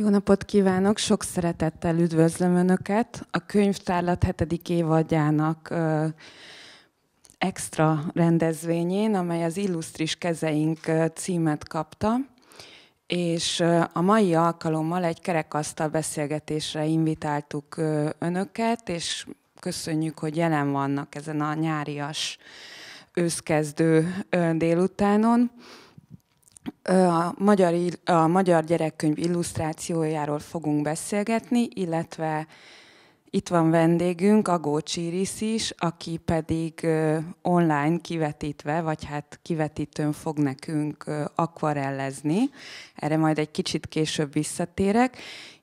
Jó napot kívánok, sok szeretettel üdvözlöm Önöket. A könyvtárlat 7. évadjának extra rendezvényén, amely az Illusztris kezeink címet kapta, és a mai alkalommal egy kerekasztal beszélgetésre invitáltuk Önöket, és köszönjük, hogy jelen vannak ezen a nyárias őszkezdő délutánon. A magyar, a magyar gyerekkönyv illusztrációjáról fogunk beszélgetni, illetve itt van vendégünk, Agó Csíris is, aki pedig online kivetítve, vagy hát kivetítőn fog nekünk akvarellezni. Erre majd egy kicsit később visszatérek.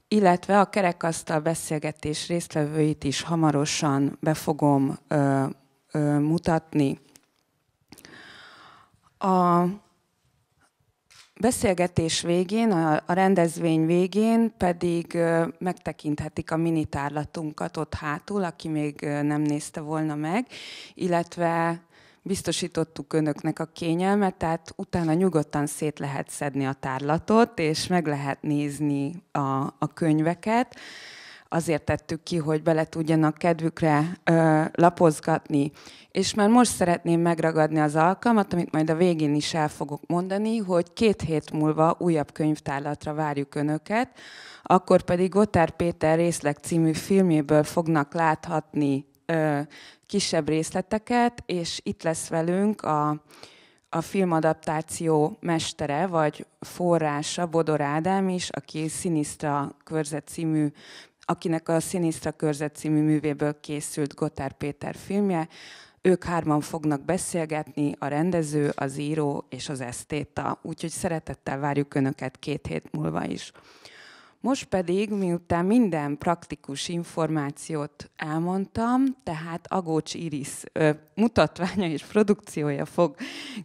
Illetve a kerekasztal beszélgetés résztvevőit is hamarosan be fogom ö, ö, mutatni. A beszélgetés végén, a rendezvény végén pedig megtekinthetik a mini tárlatunkat, ott hátul, aki még nem nézte volna meg, illetve biztosítottuk önöknek a kényelmet, tehát utána nyugodtan szét lehet szedni a tárlatot, és meg lehet nézni a, a könyveket azért tettük ki, hogy bele tudjanak kedvükre ö, lapozgatni. És már most szeretném megragadni az alkalmat, amit majd a végén is el fogok mondani, hogy két hét múlva újabb könyvtárlatra várjuk Önöket, akkor pedig Gotár Péter részleg című filmjéből fognak láthatni ö, kisebb részleteket, és itt lesz velünk a a filmadaptáció mestere, vagy forrása Bodor Ádám is, aki Sinistra körzet című akinek a sinistra körzet című művéből készült Gotár Péter filmje. Ők hárman fognak beszélgetni, a rendező, az író és az esztéta. Úgyhogy szeretettel várjuk Önöket két hét múlva is. Most pedig, miután minden praktikus információt elmondtam, tehát Agócs Iris mutatványa és produkciója fog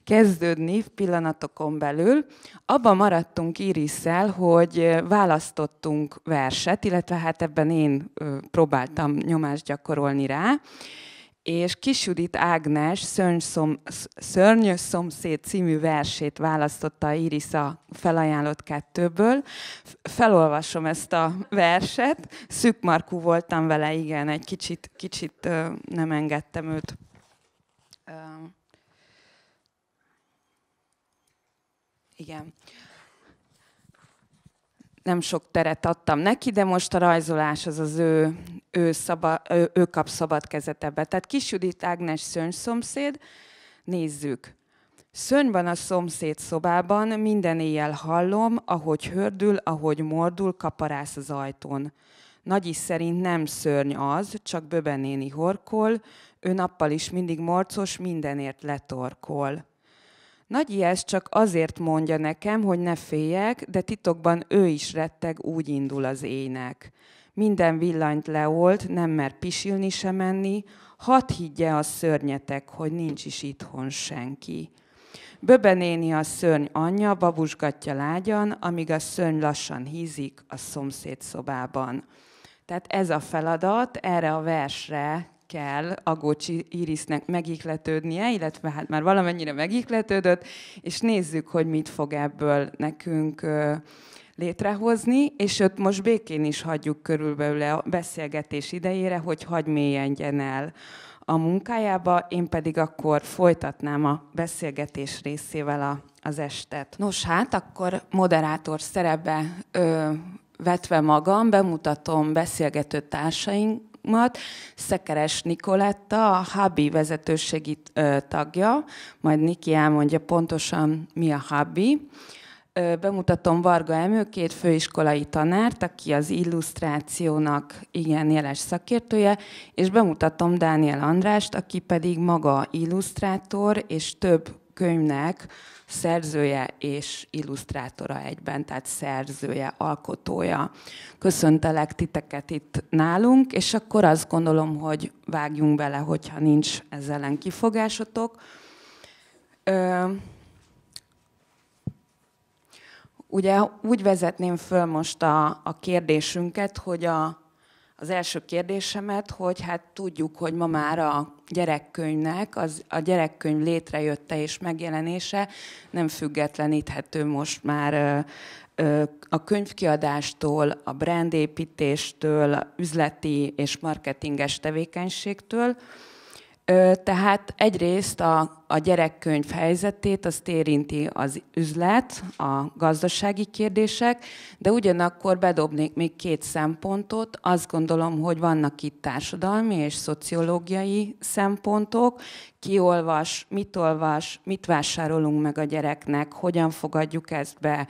kezdődni pillanatokon belül. Abban maradtunk Irisszel, hogy választottunk verset, illetve hát ebben én próbáltam nyomást gyakorolni rá, és Kisudit Ágnes Szörnyszom, Szörnyös Szomszéd című versét választotta Iris a felajánlott kettőből. Felolvasom ezt a verset. Szükmarkú voltam vele, igen, egy kicsit, kicsit nem engedtem őt. Igen nem sok teret adtam neki, de most a rajzolás az az ő, ő, szaba, ő, ő kap szabad kezet ebbe. Tehát kis Judit Ágnes szörny szomszéd, nézzük. Szörny van a szomszéd szobában, minden éjjel hallom, ahogy hördül, ahogy mordul, kaparász az ajtón. Nagyi szerint nem szörny az, csak böbenéni horkol, ő nappal is mindig morcos, mindenért letorkol. Nagy Iás csak azért mondja nekem, hogy ne féljek, de titokban ő is retteg, úgy indul az ének. Minden villanyt leolt, nem mer pisilni se menni, hadd higgye a szörnyetek, hogy nincs is itthon senki. Böbenéni a szörny anyja babusgatja lágyan, amíg a szörny lassan hízik a szomszéd szobában. Tehát ez a feladat, erre a versre kell Agócsi Irisnek megikletődnie, illetve hát már valamennyire megikletődött, és nézzük, hogy mit fog ebből nekünk létrehozni, és őt most békén is hagyjuk körülbelül a beszélgetés idejére, hogy hagy mélyenjen el a munkájába, én pedig akkor folytatnám a beszélgetés részével a, az estet. Nos hát, akkor moderátor szerepe ö, vetve magam, bemutatom beszélgető társaink, Bizottságot, Szekeres Nikoletta, a Habi vezetőségi tagja, majd Niki elmondja pontosan, mi a Habi. Bemutatom Varga Emő, két főiskolai tanárt, aki az illusztrációnak igen jeles szakértője, és bemutatom Dániel Andrást, aki pedig maga illusztrátor, és több könyvnek szerzője és illusztrátora egyben, tehát szerzője, alkotója. Köszöntelek titeket itt nálunk, és akkor azt gondolom, hogy vágjunk bele, hogyha nincs ezzel ellen kifogásotok. Ö, ugye úgy vezetném föl most a, a kérdésünket, hogy a az első kérdésemet, hogy hát tudjuk, hogy ma már a gyerekkönyvnek, az, a gyerekkönyv létrejötte és megjelenése nem függetleníthető most már a könyvkiadástól, a brandépítéstől, üzleti és marketinges tevékenységtől, tehát egyrészt a, a gyerekkönyv helyzetét azt érinti az üzlet, a gazdasági kérdések, de ugyanakkor bedobnék még két szempontot. Azt gondolom, hogy vannak itt társadalmi és szociológiai szempontok, ki olvas, mit olvas, mit vásárolunk meg a gyereknek, hogyan fogadjuk ezt be,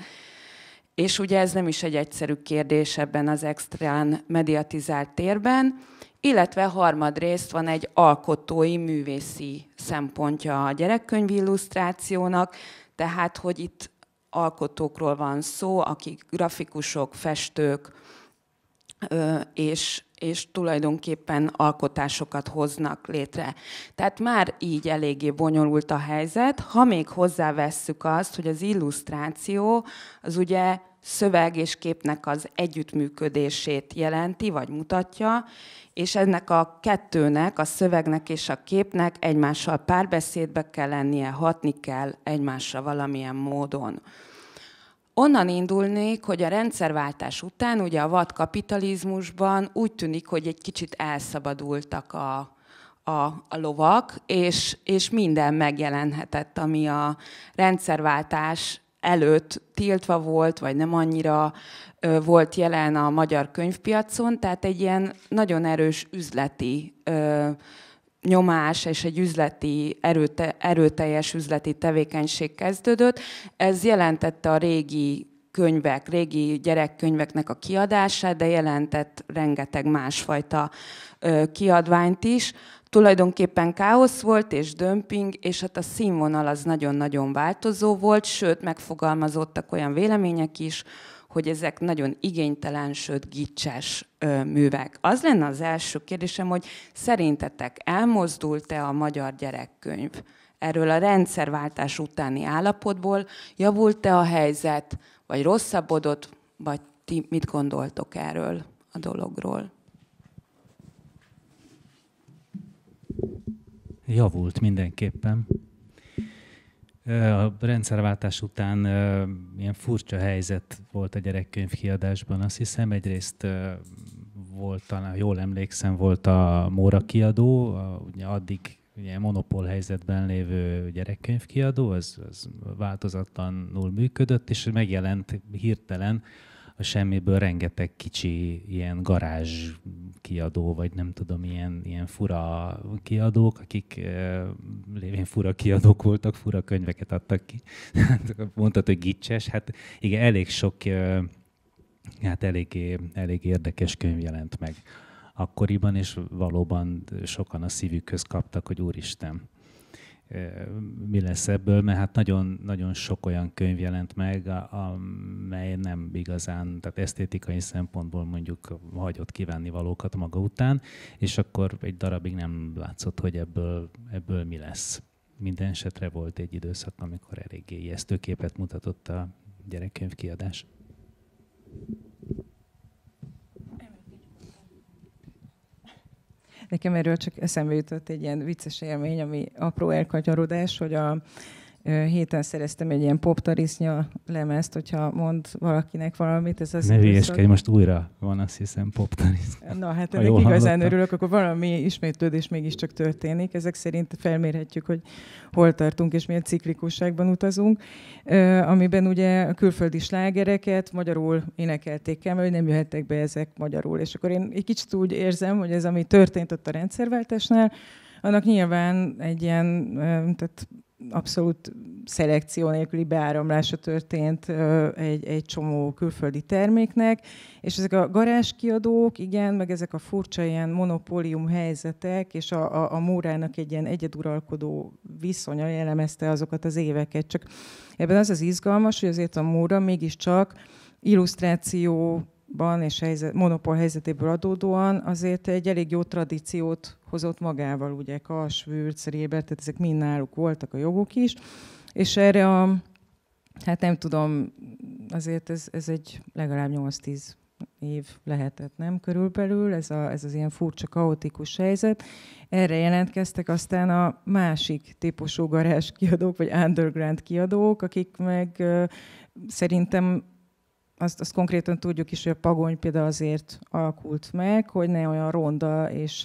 és ugye ez nem is egy egyszerű kérdés ebben az extrán mediatizált térben, illetve harmadrészt van egy alkotói művészi szempontja a gyerekkönyv illusztrációnak, tehát hogy itt alkotókról van szó, akik grafikusok, festők, és, és tulajdonképpen alkotásokat hoznak létre. Tehát már így eléggé bonyolult a helyzet. Ha még hozzávesszük azt, hogy az illusztráció az ugye szöveg és képnek az együttműködését jelenti, vagy mutatja, és ennek a kettőnek, a szövegnek és a képnek egymással párbeszédbe kell lennie, hatni kell egymásra valamilyen módon. Onnan indulnék, hogy a rendszerváltás után, ugye a vadkapitalizmusban úgy tűnik, hogy egy kicsit elszabadultak a, a, a lovak, és, és minden megjelenhetett, ami a rendszerváltás előtt tiltva volt, vagy nem annyira ö, volt jelen a magyar könyvpiacon, tehát egy ilyen nagyon erős üzleti ö, nyomás és egy üzleti, erőte, erőteljes üzleti tevékenység kezdődött. Ez jelentette a régi könyvek, régi gyerekkönyveknek a kiadását, de jelentett rengeteg másfajta ö, kiadványt is tulajdonképpen káosz volt és dömping, és hát a színvonal az nagyon-nagyon változó volt, sőt megfogalmazottak olyan vélemények is, hogy ezek nagyon igénytelen, sőt gicses ö, művek. Az lenne az első kérdésem, hogy szerintetek elmozdult-e a magyar gyerekkönyv erről a rendszerváltás utáni állapotból? Javult-e a helyzet, vagy rosszabbodott, vagy ti mit gondoltok erről a dologról? javult mindenképpen. A rendszerváltás után ilyen furcsa helyzet volt a gyerekkönyv kiadásban. Azt hiszem, egyrészt volt, talán jól emlékszem, volt a Móra kiadó, a, ugye addig ugye monopól helyzetben lévő gyerekkönyv kiadó, az, az változatlanul működött, és megjelent hirtelen a semmiből rengeteg kicsi ilyen garázs kiadó, vagy nem tudom, ilyen, ilyen fura kiadók, akik euh, lévén fura kiadók voltak, fura könyveket adtak ki. Hát, mondtad, hogy gicses, hát igen, elég sok, euh, hát elég, elég érdekes könyv jelent meg akkoriban, és valóban sokan a szívükhöz kaptak, hogy úristen, mi lesz ebből, mert hát nagyon, nagyon sok olyan könyv jelent meg, amely nem igazán, tehát esztétikai szempontból mondjuk hagyott kívánni valókat maga után, és akkor egy darabig nem látszott, hogy ebből, ebből mi lesz. Minden esetre volt egy időszak, amikor eléggé ijesztő képet mutatott a gyerekkönyv kiadás. Nekem erről csak eszembe jutott egy ilyen vicces élmény, ami apró elkagyarodás, hogy a, héten szereztem egy ilyen poptarisznya lemezt, hogyha mond valakinek valamit. Ez az ne hülyeskedj, most újra van azt hiszem poptarisz. Na hát ennek igazán hallottam. örülök, akkor valami ismétlődés mégiscsak történik. Ezek szerint felmérhetjük, hogy hol tartunk és milyen ciklikusságban utazunk, amiben ugye a külföldi slágereket magyarul énekelték el, mert nem jöhettek be ezek magyarul. És akkor én egy kicsit úgy érzem, hogy ez, ami történt ott a rendszerváltásnál, annak nyilván egy ilyen tehát abszolút szelekció nélküli beáramlása történt egy, egy csomó külföldi terméknek, és ezek a garázskiadók, igen, meg ezek a furcsa ilyen monopólium helyzetek, és a, a, a Mórának egy ilyen egyeduralkodó viszonya jellemezte azokat az éveket. Csak ebben az az izgalmas, hogy azért a Móra mégiscsak illusztráció ban és helyzet, monopól helyzetéből adódóan azért egy elég jó tradíciót hozott magával, ugye Kass, Vürc, Réber, tehát ezek mind náluk voltak a jogok is, és erre a, hát nem tudom, azért ez, ez egy legalább 8-10 év lehetett, nem? Körülbelül ez, a, ez az ilyen furcsa, kaotikus helyzet. Erre jelentkeztek aztán a másik típusú garázs kiadók, vagy underground kiadók, akik meg szerintem azt, azt konkrétan tudjuk is, hogy a pagony például azért alakult meg, hogy ne olyan ronda és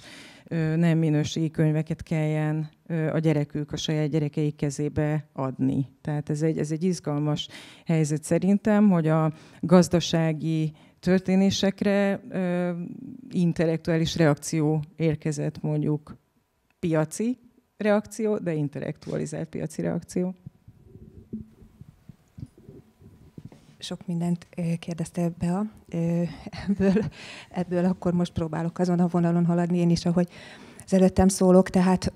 nem minőségi könyveket kelljen a gyerekük, a saját gyerekeik kezébe adni. Tehát ez egy, ez egy izgalmas helyzet szerintem, hogy a gazdasági történésekre ö, intellektuális reakció érkezett mondjuk piaci reakció, de intellektualizált piaci reakció. sok mindent kérdezte be a, ebből, ebből, akkor most próbálok azon a vonalon haladni én is, ahogy az előttem szólok, tehát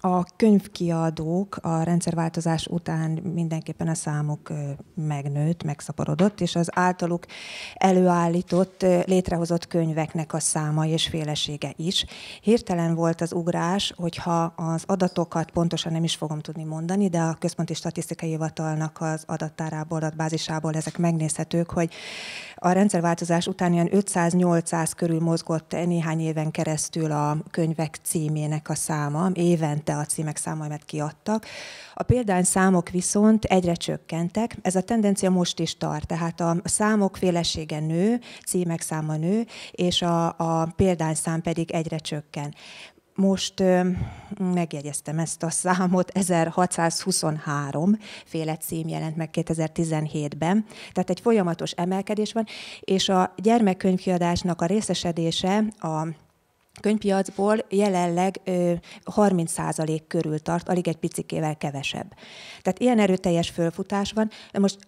a könyvkiadók a rendszerváltozás után mindenképpen a számuk megnőtt, megszaporodott, és az általuk előállított, létrehozott könyveknek a száma és félesége is. Hirtelen volt az ugrás, hogyha az adatokat pontosan nem is fogom tudni mondani, de a Központi Statisztikai Hivatalnak az adattárából, adatbázisából ezek megnézhetők, hogy a rendszerváltozás után ilyen 500-800 körül mozgott néhány éven keresztül a könyvek címének a száma, éve évente a címek számomat kiadtak. A számok viszont egyre csökkentek, ez a tendencia most is tart, tehát a számok félessége nő, címek száma nő, és a, a szám pedig egyre csökken. Most ö, megjegyeztem ezt a számot, 1623 féle cím jelent meg 2017-ben, tehát egy folyamatos emelkedés van, és a gyermekkönyvkiadásnak a részesedése a könyvpiacból jelenleg 30% körül tart, alig egy picikével kevesebb. Tehát ilyen erőteljes fölfutás van. De most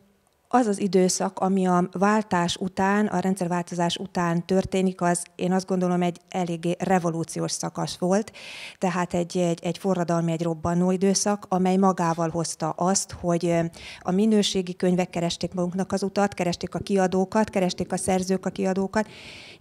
az az időszak, ami a váltás után, a rendszerváltozás után történik, az én azt gondolom egy eléggé revolúciós szakasz volt, tehát egy, egy, egy forradalmi, egy robbanó időszak, amely magával hozta azt, hogy a minőségi könyvek keresték magunknak az utat, keresték a kiadókat, keresték a szerzők a kiadókat,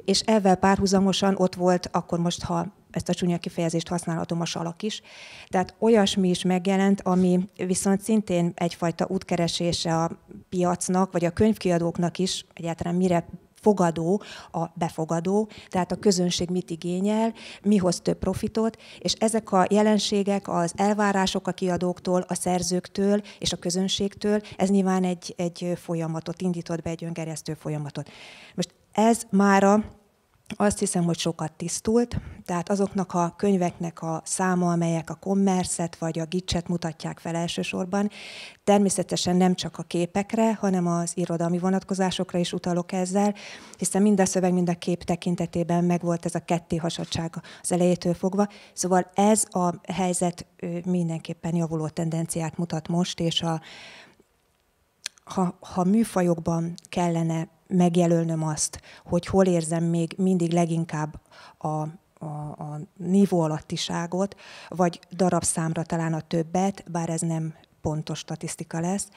és ezzel párhuzamosan ott volt, akkor most, ha ezt a csúnya kifejezést használhatom, a salak is. Tehát olyasmi is megjelent, ami viszont szintén egyfajta útkeresése a piacnak, vagy a könyvkiadóknak is, egyáltalán mire fogadó, a befogadó, tehát a közönség mit igényel, mi hoz több profitot, és ezek a jelenségek, az elvárások a kiadóktól, a szerzőktől és a közönségtől, ez nyilván egy, egy folyamatot indított be, egy öngeresztő folyamatot. Most ez mára azt hiszem, hogy sokat tisztult, tehát azoknak a könyveknek a száma, amelyek a kommerszet vagy a gicset mutatják fel elsősorban, természetesen nem csak a képekre, hanem az irodalmi vonatkozásokra is utalok ezzel, hiszen mind a szöveg, mind a kép tekintetében megvolt ez a ketté hasadság az elejétől fogva, szóval ez a helyzet mindenképpen javuló tendenciát mutat most, és a, ha, ha műfajokban kellene megjelölnöm azt, hogy hol érzem még mindig leginkább a, a, a nívó alattiságot, vagy darabszámra talán a többet, bár ez nem pontos statisztika lesz,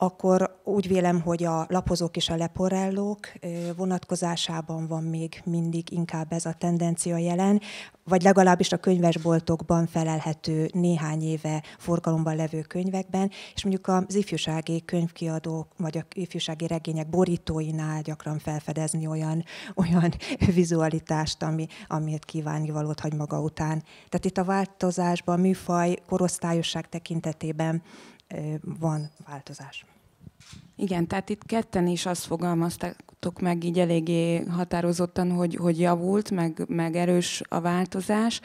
akkor úgy vélem, hogy a lapozók és a leporellók vonatkozásában van még mindig inkább ez a tendencia jelen, vagy legalábbis a könyvesboltokban felelhető néhány éve forgalomban levő könyvekben, és mondjuk az ifjúsági könyvkiadók, vagy a ifjúsági regények borítóinál gyakran felfedezni olyan, olyan vizualitást, ami, amit kívánni valót hagy maga után. Tehát itt a változásban, a műfaj, korosztályosság tekintetében van változás. Igen, tehát itt ketten is azt fogalmaztatok meg így eléggé határozottan, hogy, hogy javult, meg, meg erős a változás,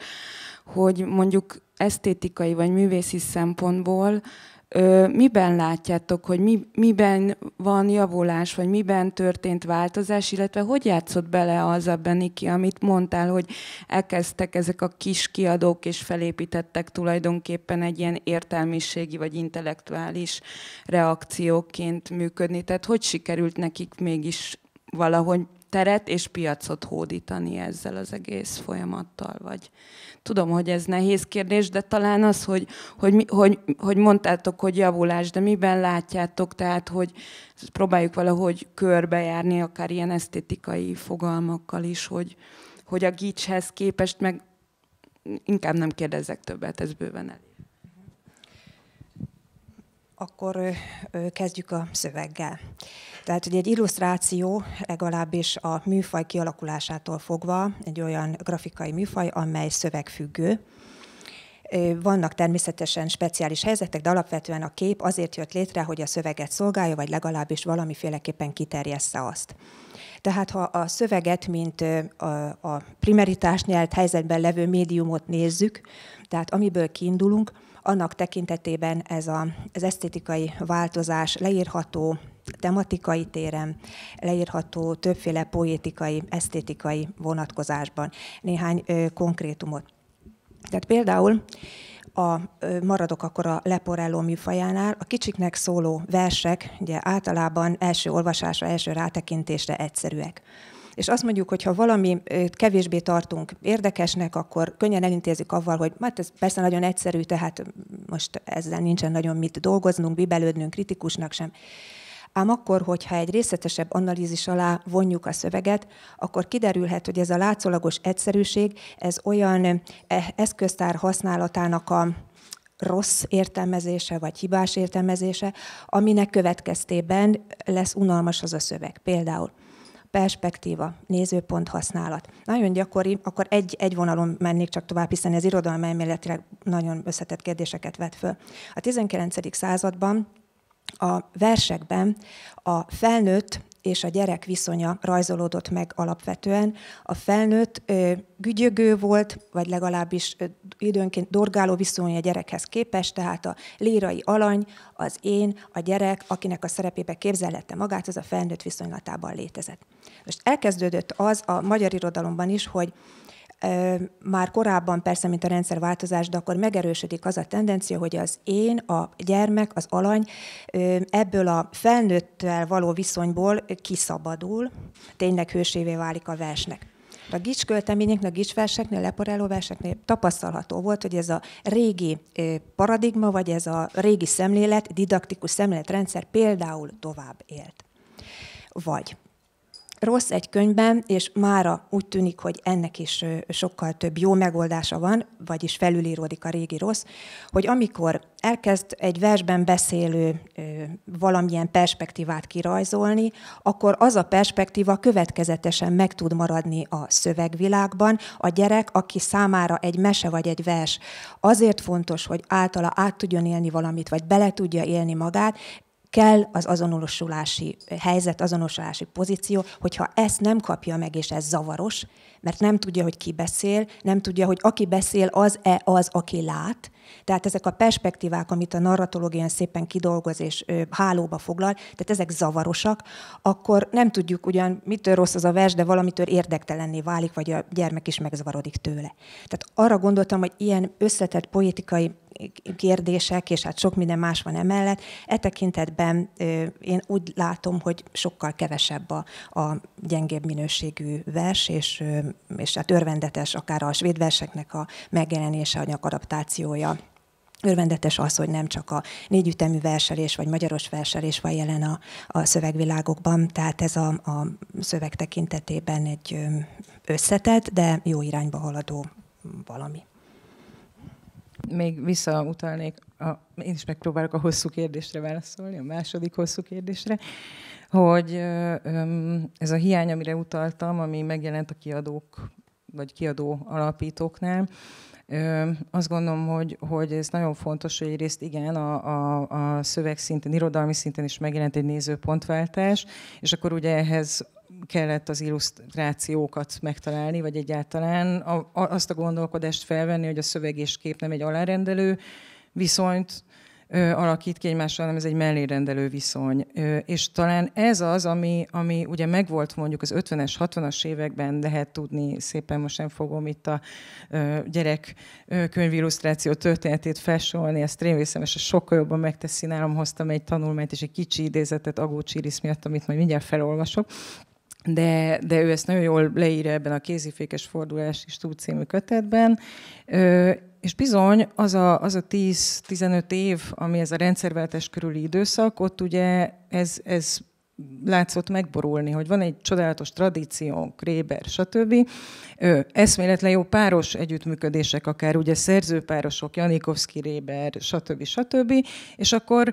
hogy mondjuk esztétikai vagy művészi szempontból miben látjátok, hogy mi, miben van javulás, vagy miben történt változás, illetve hogy játszott bele az a Beniki, amit mondtál, hogy elkezdtek ezek a kis kiadók, és felépítettek tulajdonképpen egy ilyen értelmiségi vagy intellektuális reakcióként működni. Tehát hogy sikerült nekik mégis valahogy teret és piacot hódítani ezzel az egész folyamattal, vagy Tudom, hogy ez nehéz kérdés, de talán az, hogy, hogy, hogy, hogy mondtátok, hogy javulás, de miben látjátok, tehát hogy próbáljuk valahogy körbejárni akár ilyen esztétikai fogalmakkal is, hogy, hogy a gicshez képest meg inkább nem kérdezek többet, ez bőven elég akkor kezdjük a szöveggel. Tehát hogy egy illusztráció legalábbis a műfaj kialakulásától fogva egy olyan grafikai műfaj, amely szövegfüggő. Vannak természetesen speciális helyzetek, de alapvetően a kép azért jött létre, hogy a szöveget szolgálja, vagy legalábbis valamiféleképpen kiterjessze azt. Tehát ha a szöveget, mint a primeritás nyelt helyzetben levő médiumot nézzük, tehát amiből kiindulunk, annak tekintetében ez a, az esztétikai változás leírható, tematikai téren, leírható többféle poétikai, esztétikai vonatkozásban. Néhány ö, konkrétumot. Tehát például a, maradok akkor a leporelló műfajánál, a kicsiknek szóló versek ugye általában első olvasásra, első rátekintésre egyszerűek és azt mondjuk, hogy ha valami kevésbé tartunk érdekesnek, akkor könnyen elintézik avval, hogy hát ez persze nagyon egyszerű, tehát most ezzel nincsen nagyon mit dolgoznunk, bibelődnünk, kritikusnak sem. Ám akkor, hogyha egy részletesebb analízis alá vonjuk a szöveget, akkor kiderülhet, hogy ez a látszólagos egyszerűség, ez olyan e, eszköztár használatának a rossz értelmezése, vagy hibás értelmezése, aminek következtében lesz unalmas az a szöveg. Például perspektíva, nézőpont használat. Nagyon gyakori, akkor egy, egy vonalon mennék csak tovább, hiszen ez irodalom elméletileg nagyon összetett kérdéseket vet föl. A 19. században a versekben a felnőtt és a gyerek viszonya rajzolódott meg alapvetően. A felnőtt ö, gügyögő volt, vagy legalábbis ö, időnként dorgáló viszonya a gyerekhez képest, tehát a lírai alany, az én, a gyerek, akinek a szerepébe képzelette magát, az a felnőtt viszonylatában létezett. Most elkezdődött az a magyar irodalomban is, hogy már korábban persze, mint a rendszerváltozás, de akkor megerősödik az a tendencia, hogy az én, a gyermek, az alany ebből a felnőttel való viszonyból kiszabadul, tényleg hősévé válik a versnek. A költeményeknél, a gicsverseknél, a leporeló verseknél tapasztalható volt, hogy ez a régi paradigma, vagy ez a régi szemlélet, didaktikus szemléletrendszer például tovább élt. Vagy rossz egy könyvben, és mára úgy tűnik, hogy ennek is sokkal több jó megoldása van, vagyis felülíródik a régi rossz, hogy amikor elkezd egy versben beszélő valamilyen perspektívát kirajzolni, akkor az a perspektíva következetesen meg tud maradni a szövegvilágban. A gyerek, aki számára egy mese vagy egy vers azért fontos, hogy általa át tudjon élni valamit, vagy bele tudja élni magát, kell az azonosulási eh, helyzet, azonosulási pozíció, hogyha ezt nem kapja meg, és ez zavaros, mert nem tudja, hogy ki beszél, nem tudja, hogy aki beszél, az-e az, aki lát. Tehát ezek a perspektívák, amit a narratológián szépen kidolgoz és ö, hálóba foglal, tehát ezek zavarosak, akkor nem tudjuk ugyan mitől rossz az a vers, de valamitől érdektelenné válik, vagy a gyermek is megzavarodik tőle. Tehát arra gondoltam, hogy ilyen összetett politikai kérdések, és hát sok minden más van emellett. E tekintetben én úgy látom, hogy sokkal kevesebb a, a gyengébb minőségű vers, és, és hát örvendetes akár a svéd verseknek a megjelenése, a nyakadaptációja. örvendetes az, hogy nem csak a négyütemű verselés vagy magyaros verselés van jelen a, a szövegvilágokban, tehát ez a, a szöveg tekintetében egy összetett, de jó irányba haladó valami. Még visszautalnék, a, én is megpróbálok a hosszú kérdésre válaszolni, a második hosszú kérdésre, hogy ez a hiány, amire utaltam, ami megjelent a kiadók vagy kiadó alapítóknál, azt gondolom, hogy, hogy ez nagyon fontos, hogy egyrészt igen, a, a, a szöveg szinten, irodalmi szinten is megjelent egy nézőpontváltás, és akkor ugye ehhez kellett az illusztrációkat megtalálni, vagy egyáltalán azt a gondolkodást felvenni, hogy a szöveg és kép nem egy alárendelő, viszont alakít ki egymással, hanem ez egy mellérendelő viszony. És talán ez az, ami, ami ugye megvolt mondjuk az 50-es, 60-as években, lehet tudni, szépen most nem fogom itt a gyerek könyvillusztráció történetét felsorolni, ezt rémvészem, és sokkal jobban megteszi nálam, hoztam egy tanulmányt és egy kicsi idézetet Agó Csirisz miatt, amit majd mindjárt felolvasok. De, de ő ezt nagyon jól leírja ebben a kézifékes fordulás is túl című kötetben és bizony, az a, az a 10-15 év, ami ez a rendszerváltás körüli időszak, ott ugye ez, ez látszott megborulni, hogy van egy csodálatos tradíció Kréber, stb. Ö, eszméletlen jó páros együttműködések, akár ugye szerzőpárosok, Janikovszki, Réber, stb. stb. És akkor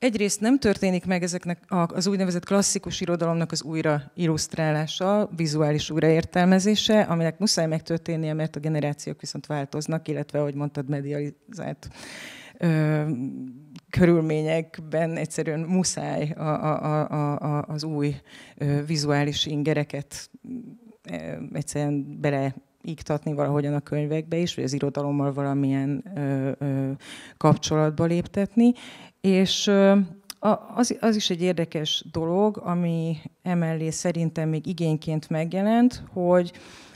Egyrészt nem történik meg ezeknek az úgynevezett klasszikus irodalomnak az újra illusztrálása, vizuális újraértelmezése, aminek muszáj megtörténnie, mert a generációk viszont változnak, illetve, ahogy mondtad, medializált ö, körülményekben egyszerűen muszáj a, a, a, a, az új ö, vizuális ingereket ö, egyszerűen bele iktatni valahogyan a könyvekbe is, vagy az irodalommal valamilyen ö, ö, kapcsolatba léptetni. És az, az is egy érdekes dolog, ami emellé szerintem még igényként megjelent, hogy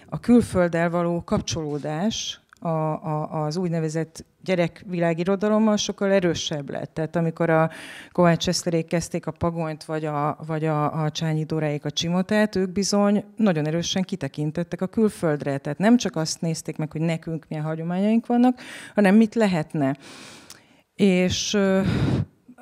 a külfölddel való kapcsolódás a, a, az úgynevezett gyerekvilágirodalommal sokkal erősebb lett. Tehát amikor a Kovács Eszterék kezdték a Pagonyt, vagy a, vagy a, a Csányi Doráék a Csimotát, ők bizony nagyon erősen kitekintettek a külföldre. Tehát nem csak azt nézték meg, hogy nekünk milyen hagyományaink vannak, hanem mit lehetne és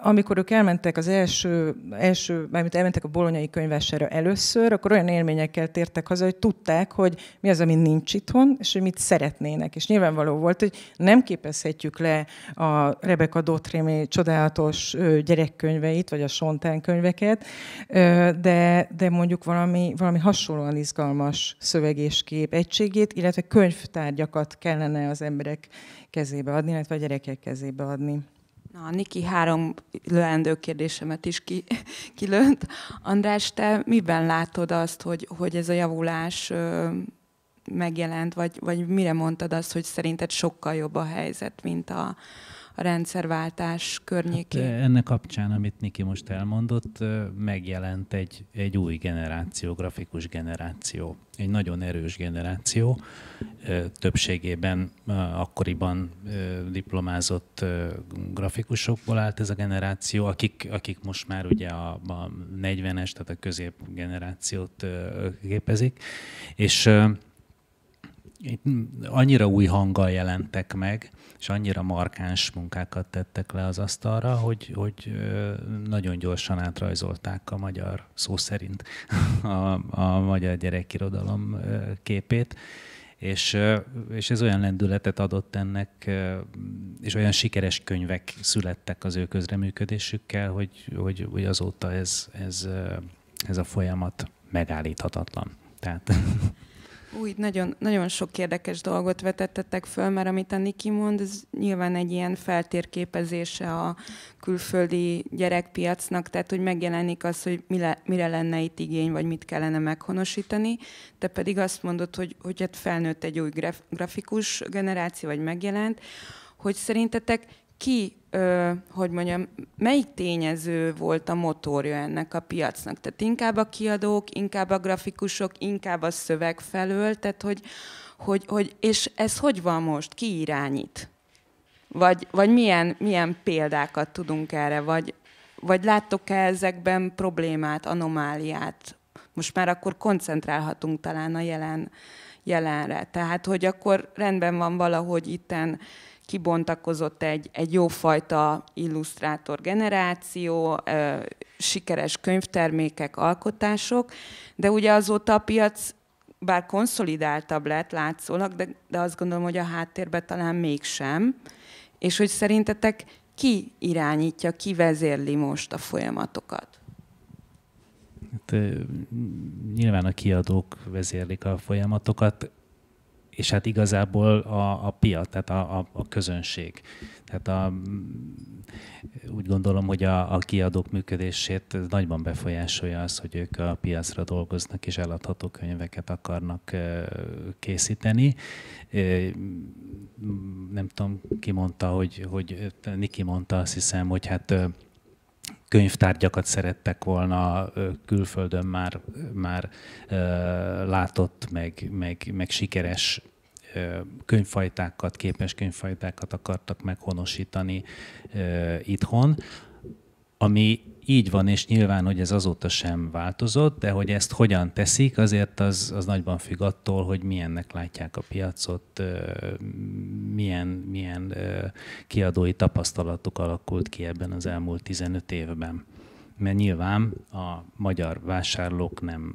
amikor ők elmentek az első, első mármint elmentek a bolonyai könyvesára először, akkor olyan élményekkel tértek haza, hogy tudták, hogy mi az, ami nincs itthon, és hogy mit szeretnének. És nyilvánvaló volt, hogy nem képezhetjük le a Rebecca Dotrémé csodálatos gyerekkönyveit, vagy a Sontán könyveket, de, de mondjuk valami, valami hasonlóan izgalmas szöveg és kép egységét, illetve könyvtárgyakat kellene az emberek kezébe adni, illetve a gyerekek kezébe adni. Na, Niki három leendő kérdésemet is ki, kilönt. András, te miben látod azt, hogy, hogy ez a javulás ö, megjelent, vagy, vagy mire mondtad azt, hogy szerinted sokkal jobb a helyzet, mint a, a rendszerváltás környékén. Hát ennek kapcsán, amit Niki most elmondott, megjelent egy, egy új generáció, grafikus generáció, egy nagyon erős generáció, többségében akkoriban diplomázott grafikusokból állt ez a generáció, akik, akik most már ugye a, a 40-es, tehát a közép generációt képezik, és itt annyira új hanggal jelentek meg, és annyira markáns munkákat tettek le az asztalra, hogy, hogy nagyon gyorsan átrajzolták a magyar, szó szerint, a, a magyar gyerekirodalom képét. És, és ez olyan lendületet adott ennek, és olyan sikeres könyvek születtek az ő közreműködésükkel, hogy, hogy, hogy azóta ez, ez, ez a folyamat megállíthatatlan. Tehát Úgy, nagyon, nagyon sok érdekes dolgot vetettetek föl, mert amit a Niki mond, ez nyilván egy ilyen feltérképezése a külföldi gyerekpiacnak, tehát hogy megjelenik az, hogy mire lenne itt igény, vagy mit kellene meghonosítani. Te pedig azt mondod, hogy, hogy hát felnőtt egy új grafikus generáció, vagy megjelent, hogy szerintetek ki, ö, hogy mondjam, melyik tényező volt a motorja ennek a piacnak? Tehát inkább a kiadók, inkább a grafikusok, inkább a szöveg felől, tehát hogy, hogy, hogy és ez hogy van most? Ki irányít? Vagy, vagy milyen, milyen példákat tudunk erre, vagy, vagy láttok-e ezekben problémát, anomáliát? Most már akkor koncentrálhatunk talán a jelen, jelenre. Tehát, hogy akkor rendben van valahogy itten kibontakozott egy, egy jófajta illusztrátor generáció, sikeres könyvtermékek, alkotások, de ugye azóta a piac bár konszolidáltabb lett látszólag, de, de azt gondolom, hogy a háttérben talán mégsem. És hogy szerintetek ki irányítja, ki vezérli most a folyamatokat? Hát, nyilván a kiadók vezérlik a folyamatokat és hát igazából a, a piac, tehát a, a, a közönség. Tehát a, úgy gondolom, hogy a, a kiadók működését nagyban befolyásolja az, hogy ők a piacra dolgoznak és eladható könyveket akarnak készíteni. Nem tudom, ki mondta, hogy, hogy Niki mondta, azt hiszem, hogy hát könyvtárgyakat szerettek volna külföldön már, már látott, meg, meg, meg sikeres könyvfajtákat, képes könyvfajtákat akartak meghonosítani itthon, ami így van, és nyilván, hogy ez azóta sem változott, de hogy ezt hogyan teszik, azért az, az nagyban függ attól, hogy milyennek látják a piacot, milyen, milyen kiadói tapasztalatuk alakult ki ebben az elmúlt 15 évben mert nyilván a magyar vásárlók nem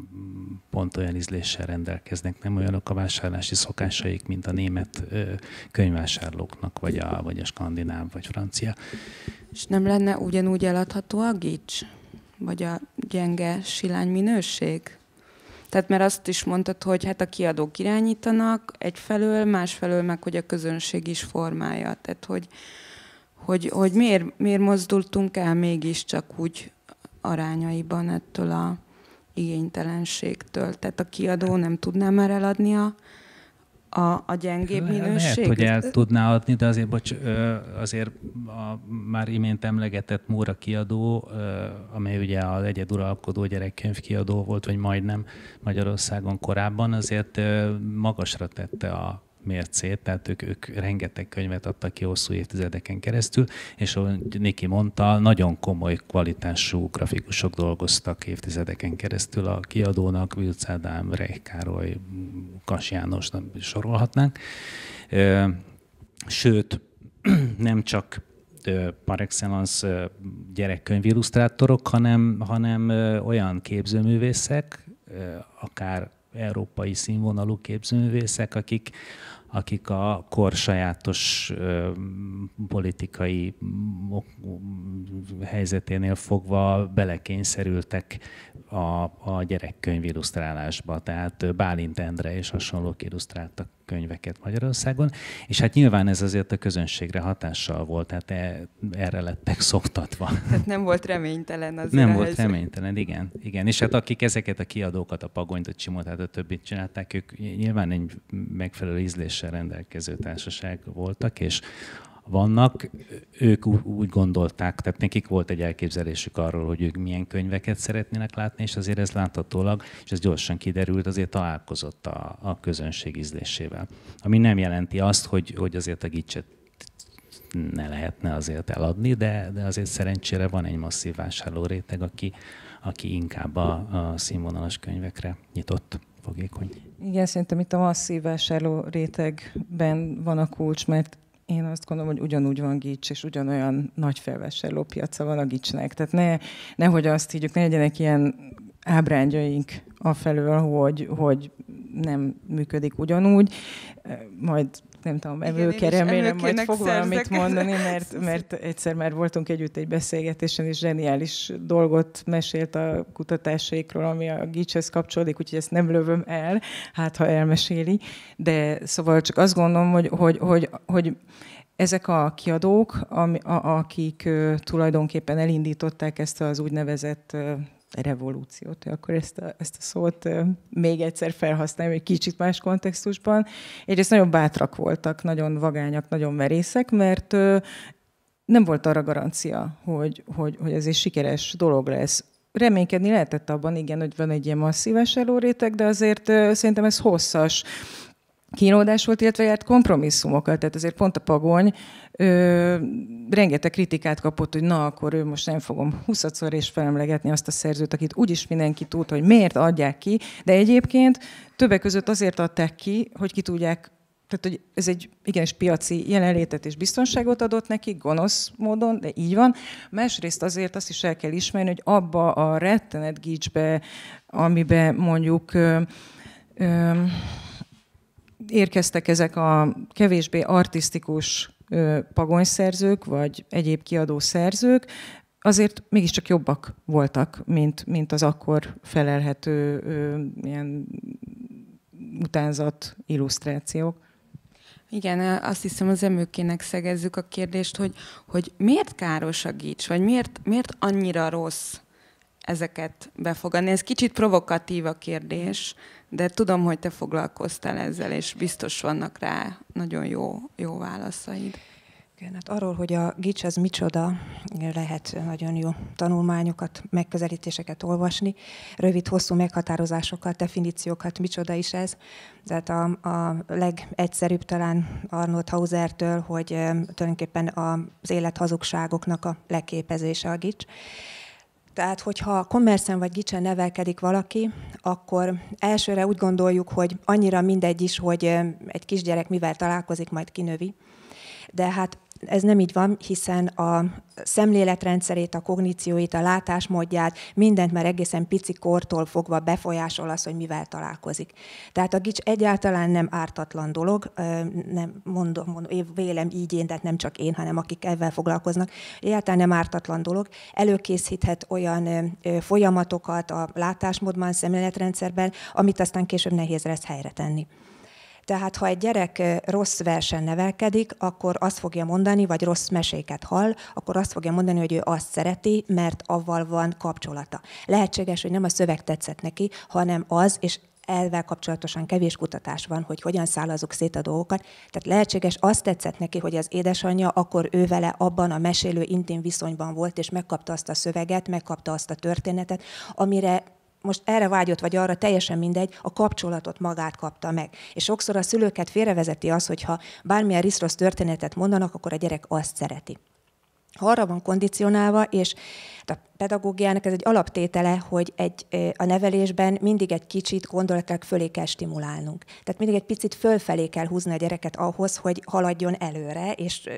pont olyan ízléssel rendelkeznek, nem olyanok a vásárlási szokásaik, mint a német könyvvásárlóknak, vagy a, vagy a skandináv, vagy francia. És nem lenne ugyanúgy eladható a gics? Vagy a gyenge silány minőség? Tehát mert azt is mondtad, hogy hát a kiadók irányítanak egyfelől, másfelől meg, hogy a közönség is formája. Tehát, hogy, hogy, hogy miért, miért mozdultunk el mégiscsak úgy arányaiban ettől a igénytelenségtől. Tehát a kiadó nem tudná már eladni a a, a gyengébb minőség? Lehet, hogy el tudná adni, de azért, bocs, azért a már imént emlegetett Móra kiadó, amely ugye az egyeduralkodó gyerekkönyv kiadó volt, vagy majdnem Magyarországon korábban, azért magasra tette a mércét, tehát ők, ők rengeteg könyvet adtak ki hosszú évtizedeken keresztül, és ahogy Niki mondta, nagyon komoly kvalitású grafikusok dolgoztak évtizedeken keresztül a kiadónak, Vilc Ádám, Rejk Károly, Kas János, nem sorolhatnánk. Sőt, nem csak par excellence gyerekkönyv illusztrátorok, hanem, hanem olyan képzőművészek, akár európai színvonalú képzőművészek, akik, akik a kor sajátos ö, politikai helyzeténél fogva belekényszerültek a, a gyerekkönyv illusztrálásba. Tehát Bálint Endre és hasonlók illusztráltak könyveket Magyarországon, és hát nyilván ez azért a közönségre hatással volt, tehát e, erre lettek szoktatva. Tehát nem volt reménytelen az. Nem volt reménytelen, igen. igen. És hát akik ezeket a kiadókat, a Pagonyt, a Csimot, hát a többit csinálták, ők nyilván egy megfelelő ízléssel rendelkező társaság voltak, és vannak, ők úgy gondolták, tehát nekik volt egy elképzelésük arról, hogy ők milyen könyveket szeretnének látni, és azért ez láthatólag, és ez gyorsan kiderült, azért találkozott a, a közönség ízlésével. Ami nem jelenti azt, hogy, hogy azért a gicset ne lehetne azért eladni, de, de azért szerencsére van egy masszív vásárló réteg, aki, aki inkább a, a színvonalas könyvekre nyitott fogékony. Igen, szerintem itt a masszív vásárló rétegben van a kulcs, mert én azt gondolom, hogy ugyanúgy van gics, és ugyanolyan nagy felvásárló piaca van a gicsnek. Tehát ne, nehogy azt higgyük, ne legyenek ilyen ábrányjaink afelől, hogy, hogy nem működik ugyanúgy. Majd nem tudom, emlőke, remélem majd fog valamit mondani, mert, mert egyszer már voltunk együtt egy beszélgetésen, és zseniális dolgot mesélt a kutatásaikról, ami a gicshez kapcsolódik, úgyhogy ezt nem lövöm el, hát ha elmeséli. De szóval csak azt gondolom, hogy, hogy, hogy, hogy ezek a kiadók, akik tulajdonképpen elindították ezt az úgynevezett revolúciót, akkor ezt a, ezt a szót még egyszer felhasználom egy kicsit más kontextusban. Egyrészt nagyon bátrak voltak, nagyon vagányak, nagyon merészek, mert nem volt arra garancia, hogy, hogy, hogy ez egy sikeres dolog lesz. Reménykedni lehetett abban, igen, hogy van egy ilyen masszív eselőréteg, de azért szerintem ez hosszas kínódás volt, illetve járt kompromisszumokat, tehát azért pont a pagony ö, rengeteg kritikát kapott, hogy na, akkor ő most nem fogom huszadszor és felemlegetni azt a szerzőt, akit úgyis mindenki tud, hogy miért adják ki, de egyébként többek között azért adták ki, hogy ki tudják tehát, hogy ez egy igenis piaci jelenlétet és biztonságot adott neki, gonosz módon, de így van. Másrészt azért azt is el kell ismerni, hogy abba a rettenet gicsbe, amiben mondjuk ö, ö, érkeztek ezek a kevésbé artistikus pagonyszerzők, vagy egyéb kiadó szerzők, azért mégiscsak jobbak voltak, mint, mint az akkor felelhető ö, ilyen utánzat illusztrációk. Igen, azt hiszem az emőkének szegezzük a kérdést, hogy, hogy miért káros a gics, vagy miért, miért annyira rossz ezeket befogadni. Ez kicsit provokatív a kérdés, de tudom, hogy te foglalkoztál ezzel, és biztos vannak rá nagyon jó, jó válaszaid. Igen, hát arról, hogy a gics az micsoda, lehet nagyon jó tanulmányokat, megközelítéseket olvasni, rövid, hosszú meghatározásokat, definíciókat, micsoda is ez. Tehát a, a legegyszerűbb talán Arnold Hausertől, hogy tulajdonképpen az élet hazugságoknak a leképezése a gics. Tehát, hogyha Kommerszen vagy Gicsen nevelkedik valaki, akkor elsőre úgy gondoljuk, hogy annyira mindegy is, hogy egy kisgyerek mivel találkozik, majd kinövi. De hát ez nem így van, hiszen a szemléletrendszerét, a kognícióit, a látásmódját, mindent már egészen pici kortól fogva befolyásol az, hogy mivel találkozik. Tehát a gics egyáltalán nem ártatlan dolog, nem mondom, mondom, vélem így én, tehát nem csak én, hanem akik ezzel foglalkoznak, egyáltalán nem ártatlan dolog. Előkészíthet olyan folyamatokat a látásmódban, a szemléletrendszerben, amit aztán később nehéz lesz helyre tenni. Tehát ha egy gyerek rossz versen nevelkedik, akkor azt fogja mondani, vagy rossz meséket hall, akkor azt fogja mondani, hogy ő azt szereti, mert avval van kapcsolata. Lehetséges, hogy nem a szöveg tetszett neki, hanem az, és elvel kapcsolatosan kevés kutatás van, hogy hogyan szállazuk szét a dolgokat. Tehát lehetséges, azt tetszett neki, hogy az édesanyja akkor ő vele abban a mesélő intim viszonyban volt, és megkapta azt a szöveget, megkapta azt a történetet, amire most erre vágyott vagy arra, teljesen mindegy, a kapcsolatot magát kapta meg. És sokszor a szülőket félrevezeti az, hogyha bármilyen riszrosz történetet mondanak, akkor a gyerek azt szereti arra van kondicionálva, és hát a pedagógiának ez egy alaptétele, hogy egy, a nevelésben mindig egy kicsit gondolatok fölé kell stimulálnunk. Tehát mindig egy picit fölfelé kell húzni a gyereket ahhoz, hogy haladjon előre, és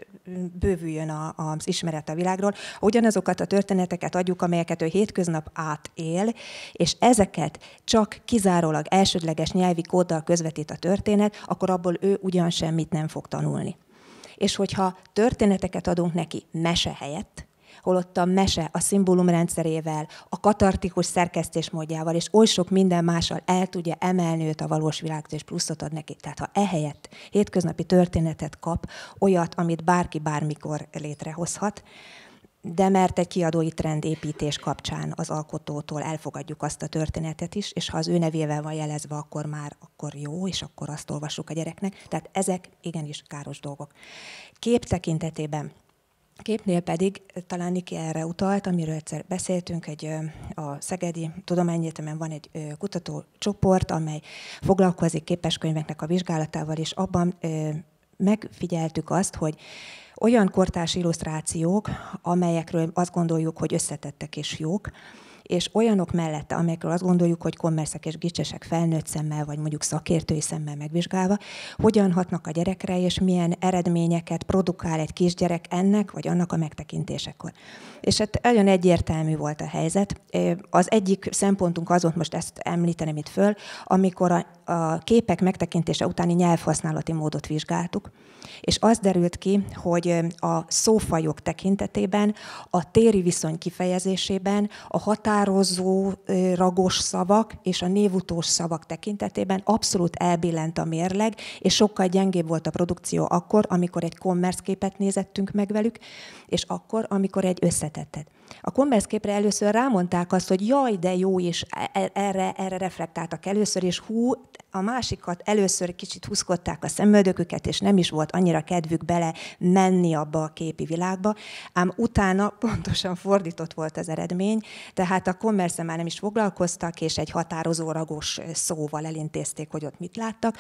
bővüljön a, az ismeret a világról. Ugyanazokat a történeteket adjuk, amelyeket ő hétköznap átél, és ezeket csak kizárólag elsődleges nyelvi kóddal közvetít a történet, akkor abból ő ugyan semmit nem fog tanulni és hogyha történeteket adunk neki mese helyett, holott a mese a szimbólumrendszerével, a katartikus szerkesztésmódjával és oly sok minden mással el tudja emelni őt a valós világtól, és pluszot ad neki. Tehát ha ehelyett hétköznapi történetet kap, olyat, amit bárki bármikor létrehozhat, de mert egy kiadói trendépítés kapcsán az alkotótól elfogadjuk azt a történetet is, és ha az ő nevével van jelezve, akkor már akkor jó, és akkor azt olvassuk a gyereknek. Tehát ezek igenis káros dolgok. Kép tekintetében Képnél pedig eh, talán Niki erre utalt, amiről egyszer beszéltünk, egy, eh, a Szegedi Tudományegyetemen van egy eh, kutatócsoport, amely foglalkozik képeskönyveknek a vizsgálatával, és abban megfigyeltük azt, hogy olyan kortárs illusztrációk, amelyekről azt gondoljuk, hogy összetettek és jók, és olyanok mellette, amelyekről azt gondoljuk, hogy kommerszek és gicsesek felnőtt szemmel, vagy mondjuk szakértői szemmel megvizsgálva, hogyan hatnak a gyerekre, és milyen eredményeket produkál egy kisgyerek ennek, vagy annak a megtekintésekor. És hát nagyon egyértelmű volt a helyzet. Az egyik szempontunk az volt, most ezt említenem itt föl, amikor a, a képek megtekintése utáni nyelvhasználati módot vizsgáltuk, és az derült ki, hogy a szófajok tekintetében, a téri viszony kifejezésében, a határ határozó, ragos szavak és a névutós szavak tekintetében abszolút elbillent a mérleg, és sokkal gyengébb volt a produkció akkor, amikor egy kommersz képet nézettünk meg velük, és akkor, amikor egy összetettet a Converse képre először rámondták azt, hogy jaj, de jó, és e, e, erre, erre reflektáltak először, és hú, a másikat először kicsit huszkodták a szemöldöküket, és nem is volt annyira kedvük bele menni abba a képi világba, ám utána pontosan fordított volt az eredmény, tehát a kommersze már nem is foglalkoztak, és egy határozó ragos szóval elintézték, hogy ott mit láttak.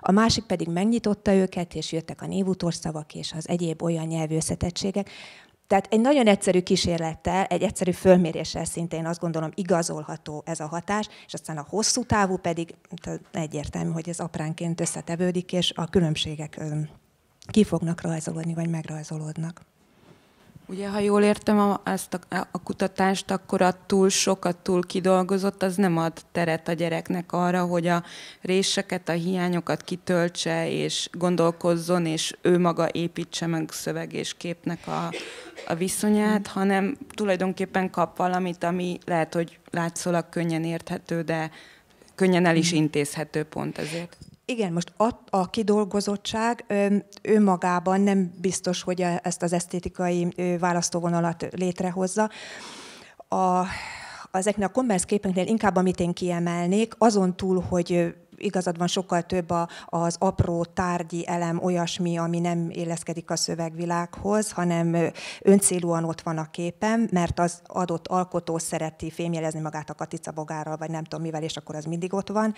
A másik pedig megnyitotta őket, és jöttek a névutorszavak és az egyéb olyan nyelvőszetettségek, tehát egy nagyon egyszerű kísérlettel, egy egyszerű fölméréssel szintén azt gondolom igazolható ez a hatás, és aztán a hosszú távú pedig egyértelmű, hogy ez apránként összetevődik, és a különbségek ki fognak rajzolódni, vagy megrajzolódnak. Ugye, ha jól értem a, ezt a, a kutatást, akkor a túl sokat túl kidolgozott, az nem ad teret a gyereknek arra, hogy a réseket, a hiányokat kitöltse, és gondolkozzon, és ő maga építse meg szöveg és képnek a, a viszonyát, hanem tulajdonképpen kap valamit, ami lehet, hogy látszólag könnyen érthető, de könnyen el is intézhető pont ezért. Igen, most a, a kidolgozottság önmagában nem biztos, hogy e, ezt az esztétikai választóvonalat létrehozza. A, ezeknél a commerce képeknél inkább, amit én kiemelnék, azon túl, hogy igazad van, sokkal több a, az apró tárgyi elem olyasmi, ami nem éleszkedik a szövegvilághoz, hanem öncélúan ott van a képen, mert az adott alkotó szereti fémjelezni magát a katica bogárral, vagy nem tudom mivel, és akkor az mindig ott van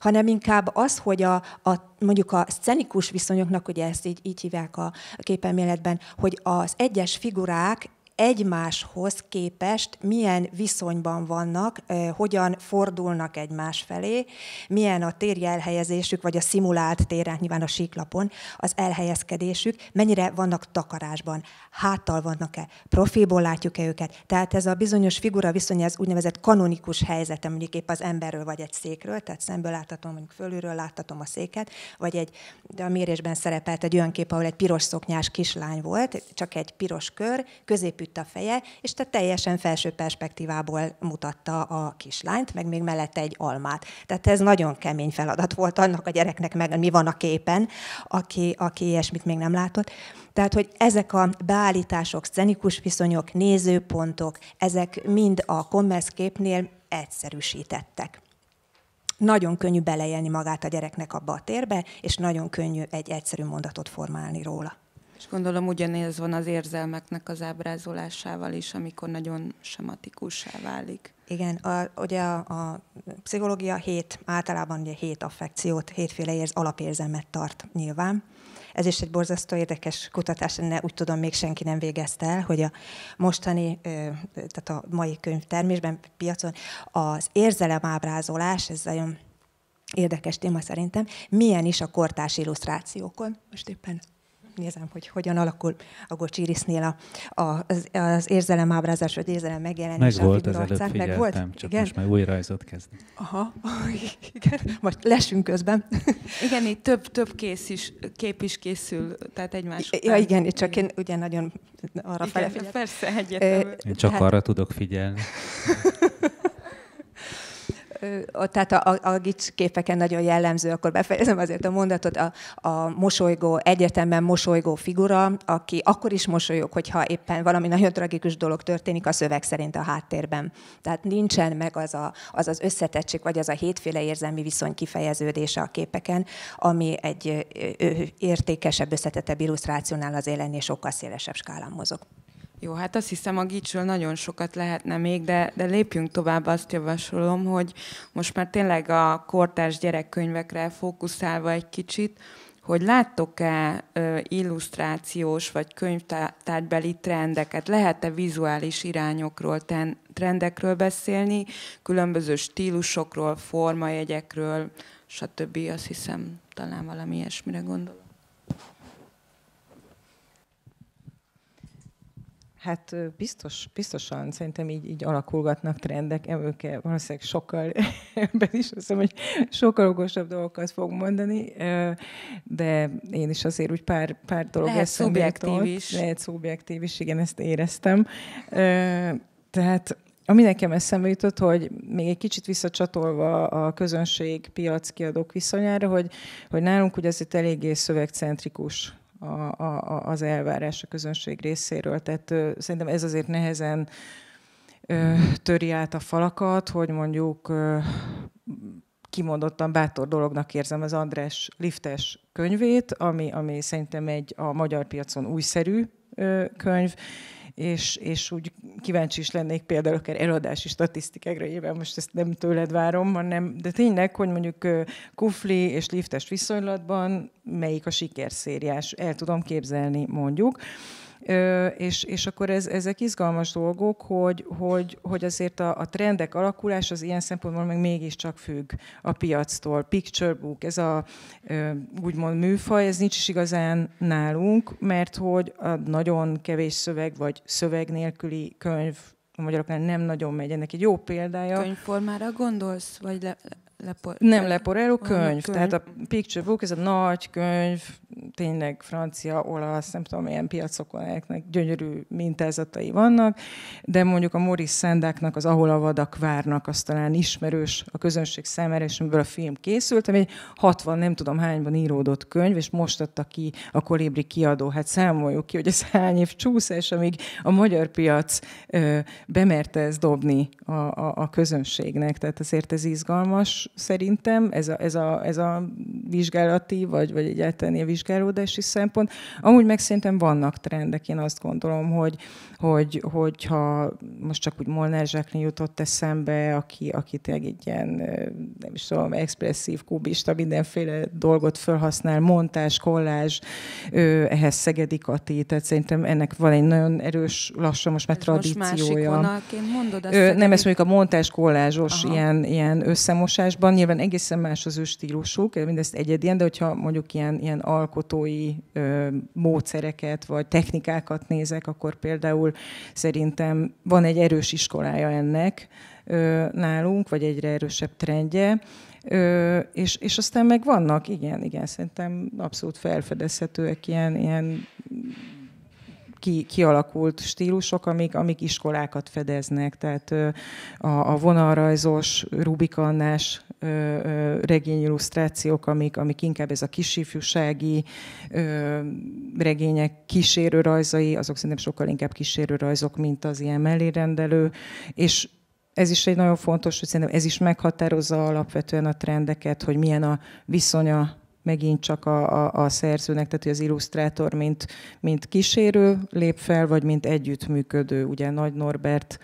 hanem inkább az, hogy a, a mondjuk a szcenikus viszonyoknak, ugye ezt így, így hívják a, képelméletben, hogy az egyes figurák egymáshoz képest milyen viszonyban vannak, hogyan fordulnak egymás felé, milyen a térjelhelyezésük vagy a szimulált téren, nyilván a síklapon, az elhelyezkedésük, mennyire vannak takarásban, háttal vannak-e, profilból látjuk-e őket. Tehát ez a bizonyos figura viszony, ez úgynevezett kanonikus helyzetem, mondjuk épp az emberről vagy egy székről, tehát szemből láthatom, mondjuk fölülről láthatom a széket, vagy egy, de a mérésben szerepelt egy olyan kép, ahol egy piros szoknyás kislány volt, csak egy piros kör, középű feküdt a feje, és te teljesen felső perspektívából mutatta a kislányt, meg még mellette egy almát. Tehát ez nagyon kemény feladat volt annak a gyereknek, meg mi van a képen, aki, aki ilyesmit még nem látott. Tehát, hogy ezek a beállítások, szcenikus viszonyok, nézőpontok, ezek mind a commerce képnél egyszerűsítettek nagyon könnyű beleélni magát a gyereknek abba a térbe, és nagyon könnyű egy egyszerű mondatot formálni róla. És gondolom ugyanez van az érzelmeknek az ábrázolásával is, amikor nagyon sematikussá válik. Igen, a, ugye a, a pszichológia hét, általában ugye hét affekciót, hétféle érz, alapérzelmet tart nyilván. Ez is egy borzasztó érdekes kutatás, ne, úgy tudom, még senki nem végezte el, hogy a mostani, tehát a mai könyvtermésben, piacon az érzelemábrázolás, ez nagyon érdekes téma szerintem, milyen is a kortás illusztrációkon. Most éppen nézem, hogy hogyan alakul a Gocsirisznél a, a, az, az érzelem vagy érzelem megjelenése. Meg volt az előbb figyeltem, meg volt? csak igen? most már új rajzot kezd. Aha, igen, majd lesünk közben. Igen, így több, több kész is, kép is készül, tehát egymás után. Ja, igen, csak én ugye nagyon arra igen, fele figyeltem. Persze, egyetem. Én csak tehát... arra tudok figyelni. tehát a, a, a gics képeken nagyon jellemző, akkor befejezem azért a mondatot, a, a mosolygó, egyetemben mosolygó figura, aki akkor is mosolyog, hogyha éppen valami nagyon tragikus dolog történik a szöveg szerint a háttérben. Tehát nincsen meg az a, az, az összetettség, vagy az a hétféle érzelmi viszony kifejeződése a képeken, ami egy ö, ö, értékesebb, összetettebb illusztrációnál az élen és sokkal szélesebb skálán mozog. Jó, hát azt hiszem a gicsről nagyon sokat lehetne még, de, de lépjünk tovább, azt javasolom, hogy most már tényleg a kortárs gyerekkönyvekre fókuszálva egy kicsit, hogy láttok-e illusztrációs vagy könyvtárbeli trendeket? Lehet-e vizuális irányokról, trendekről beszélni, különböző stílusokról, formajegyekről, stb. Azt hiszem, talán valami ilyesmire gondolok. Hát biztos, biztosan szerintem így, így alakulgatnak trendek, ők e, valószínűleg sokkal, ebben is azt hiszem, hogy sokkal okosabb dolgokat fog mondani, de én is azért úgy pár, pár dolog lehet szubjektív jutott. is. Lehet szubjektív is, igen, ezt éreztem. Tehát ami nekem eszembe jutott, hogy még egy kicsit visszacsatolva a közönség piac kiadók viszonyára, hogy, hogy nálunk ugye azért eléggé szövegcentrikus a, a, az elvárás a közönség részéről. Tehát ö, szerintem ez azért nehezen ö, töri át a falakat, hogy mondjuk ö, kimondottan bátor dolognak érzem az András Liftes könyvét, ami, ami szerintem egy a magyar piacon újszerű ö, könyv, és, és úgy kíváncsi is lennék például akár eladási statisztikákra, éve most ezt nem tőled várom, hanem, de tényleg, hogy mondjuk kufli és liftes viszonylatban melyik a sikerszériás, el tudom képzelni mondjuk és, és akkor ez, ezek izgalmas dolgok, hogy, hogy, hogy azért a, a trendek alakulás az ilyen szempontból meg mégiscsak függ a piactól. Picture book, ez a úgymond műfaj, ez nincs is igazán nálunk, mert hogy a nagyon kevés szöveg vagy szöveg nélküli könyv a magyaroknál nem nagyon megy. Ennek egy jó példája. Könyvformára gondolsz? Vagy le, Lepor... Nem leporáló könyv. könyv. Tehát a Picture Book, ez a nagy könyv, tényleg francia, olasz, nem tudom, milyen piacokon ennek gyönyörű mintázatai vannak, de mondjuk a Morris Szendáknak az Ahol a vadak várnak, az talán ismerős a közönség számára, és amiből a film készült, ami egy 60 nem tudom hányban íródott könyv, és most adta ki a Kolibri kiadó. Hát számoljuk ki, hogy ez hány év csúszás, amíg a magyar piac ö, bemerte ezt dobni a, a, a közönségnek. Tehát azért ez izgalmas szerintem ez a, ez a, ez a vizsgálati, vagy, vagy egyáltalán ilyen vizsgálódási szempont. Amúgy meg szerintem vannak trendek, én azt gondolom, hogy, hogy, hogyha most csak úgy Molnár Zsákni jutott eszembe, aki, aki tényleg egy ilyen, nem is tudom, expresszív, kubista, mindenféle dolgot felhasznál, montás, kollázs, ehhez Szegedi Kati, tehát szerintem ennek van egy nagyon erős, lassan most már ez tradíciója. Most másik vonalként mondod ezt? Ö, nem, ezt mondjuk a montás kollázsos Aha. ilyen, ilyen összemosás, alkotásban nyilván egészen más az ő stílusuk, mindezt egyedien, de hogyha mondjuk ilyen, ilyen alkotói ö, módszereket vagy technikákat nézek, akkor például szerintem van egy erős iskolája ennek ö, nálunk, vagy egyre erősebb trendje, ö, és, és aztán meg vannak, igen, igen, szerintem abszolút felfedezhetőek ilyen, ilyen ki, kialakult stílusok, amik, amik iskolákat fedeznek. Tehát a, a vonalrajzos, rubikannás regényillusztrációk, amik, amik inkább ez a kisifjúsági regények kísérő rajzai, azok szerintem sokkal inkább kísérő rajzok, mint az ilyen mellérendelő, és ez is egy nagyon fontos, hogy szerintem ez is meghatározza alapvetően a trendeket, hogy milyen a viszonya megint csak a, a, a szerzőnek, tehát az illusztrátor, mint, mint kísérő lép fel, vagy mint együttműködő. Ugye Nagy Norbert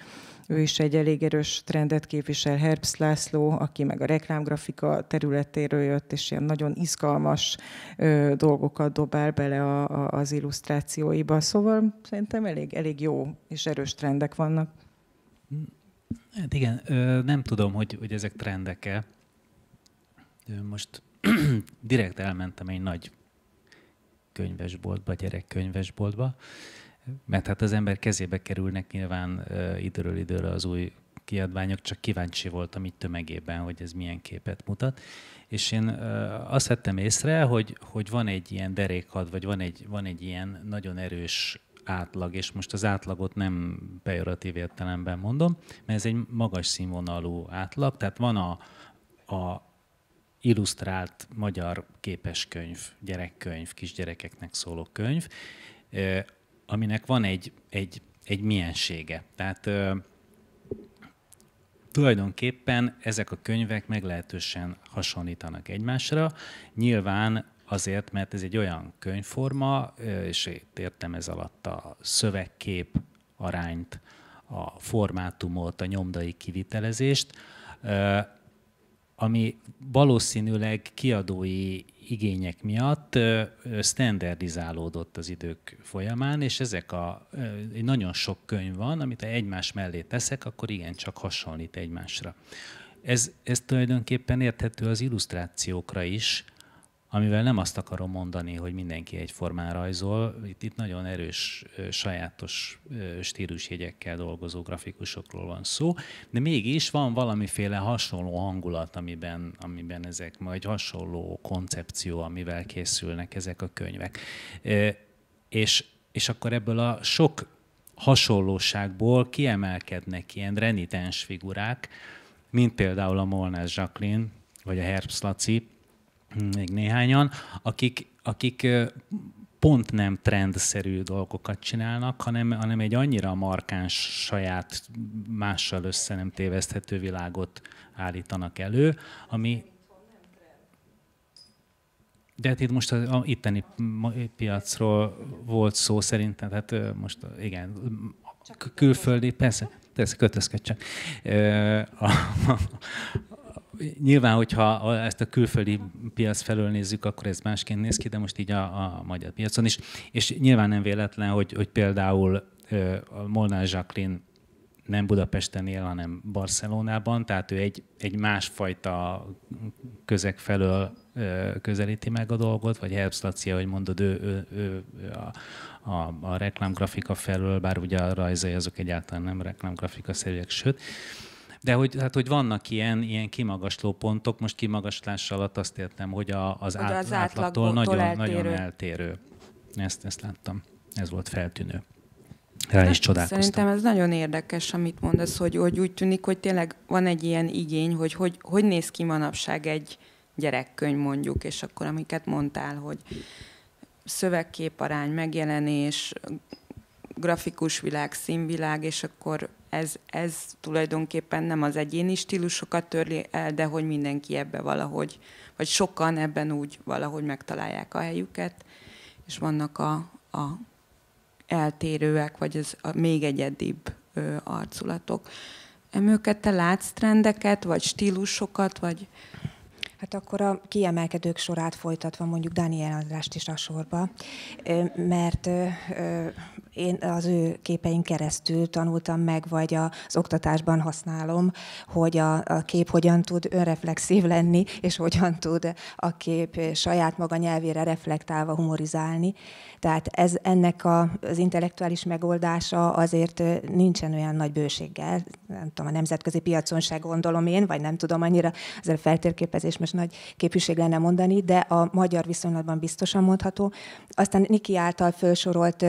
ő is egy elég erős trendet képvisel, Herbst László, aki meg a reklámgrafika területéről jött, és ilyen nagyon izgalmas ö, dolgokat dobál bele a, a, az illusztrációiba. Szóval szerintem elég, elég jó és erős trendek vannak. Hát igen, ö, nem tudom, hogy, hogy ezek trendek-e. Most direkt elmentem egy nagy könyvesboltba, gyerekkönyvesboltba, mert hát az ember kezébe kerülnek nyilván időről időre az új kiadványok, csak kíváncsi voltam itt tömegében, hogy ez milyen képet mutat. És én azt vettem észre, hogy, hogy van egy ilyen derékhad, vagy van egy, van egy ilyen nagyon erős átlag, és most az átlagot nem pejoratív értelemben mondom, mert ez egy magas színvonalú átlag, tehát van a, a, illusztrált magyar képeskönyv, gyerekkönyv, kisgyerekeknek szóló könyv, aminek van egy, egy, egy miensége. Tehát tulajdonképpen ezek a könyvek meglehetősen hasonlítanak egymásra. Nyilván azért, mert ez egy olyan könyvforma, és értem ez alatt a szövegkép arányt, a formátumot, a nyomdai kivitelezést, ami valószínűleg kiadói igények miatt standardizálódott az idők folyamán, és ezek a, nagyon sok könyv van, amit ha egymás mellé teszek, akkor igen csak hasonlít egymásra. Ez, ez tulajdonképpen érthető az illusztrációkra is, amivel nem azt akarom mondani, hogy mindenki egyformán rajzol. Itt, itt nagyon erős, sajátos stílusjegyekkel dolgozó grafikusokról van szó, de mégis van valamiféle hasonló hangulat, amiben, amiben ezek, majd hasonló koncepció, amivel készülnek ezek a könyvek. És, és akkor ebből a sok hasonlóságból kiemelkednek ilyen renitens figurák, mint például a Molnás Jacqueline, vagy a Herbst Laci, még néhányan, akik, akik pont nem trendszerű dolgokat csinálnak, hanem, hanem egy annyira markáns, saját, mással össze nem téveszthető világot állítanak elő, ami... De hát itt most az a, itteni piacról volt szó szerintem, tehát most igen, külföldi, persze, persze kötözködj csak. A, a, nyilván, hogyha ezt a külföldi piac felől nézzük, akkor ez másként néz ki, de most így a, a magyar piacon is. És nyilván nem véletlen, hogy, hogy például a Molnár Jacqueline nem Budapesten él, hanem Barcelonában, tehát ő egy, egy másfajta közeg felől közelíti meg a dolgot, vagy Herbst Laci, ahogy mondod, ő, ő, ő a, a, a reklámgrafika felől, bár ugye a rajzai azok egyáltalán nem reklámgrafika szerűek, sőt. Ö, de hogy, hát, hogy vannak ilyen, ilyen kimagasló pontok, most kimagaslás alatt azt értem, hogy a, az, át, az átlagtól nagyon eltérő. nagyon eltérő. Ezt, ezt láttam. Ez volt feltűnő. Rá hát is csodálkoztam. Szerintem ez nagyon érdekes, amit mondasz, hogy, hogy úgy tűnik, hogy tényleg van egy ilyen igény, hogy hogy, hogy néz ki manapság egy gyerekkönyv mondjuk, és akkor amiket mondtál, hogy szövegképarány, megjelenés, grafikus világ, színvilág, és akkor ez, ez tulajdonképpen nem az egyéni stílusokat törli el, de hogy mindenki ebbe valahogy, vagy sokan ebben úgy valahogy megtalálják a helyüket, és vannak a, a eltérőek, vagy az a még egyedibb ö, arculatok. Emőket te látsz trendeket, vagy stílusokat, vagy... Hát akkor a kiemelkedők sorát folytatva mondjuk Daniel Andrást is a sorba, mert én az ő képeink keresztül tanultam meg, vagy az oktatásban használom, hogy a, a kép hogyan tud önreflexív lenni, és hogyan tud a kép saját maga nyelvére reflektálva humorizálni. Tehát ez, ennek a, az intellektuális megoldása azért nincsen olyan nagy bőséggel. Nem tudom, a nemzetközi piacon se gondolom én, vagy nem tudom annyira, azért a feltérképezés most nagy képűség lenne mondani, de a magyar viszonylatban biztosan mondható. Aztán Niki által felsorolt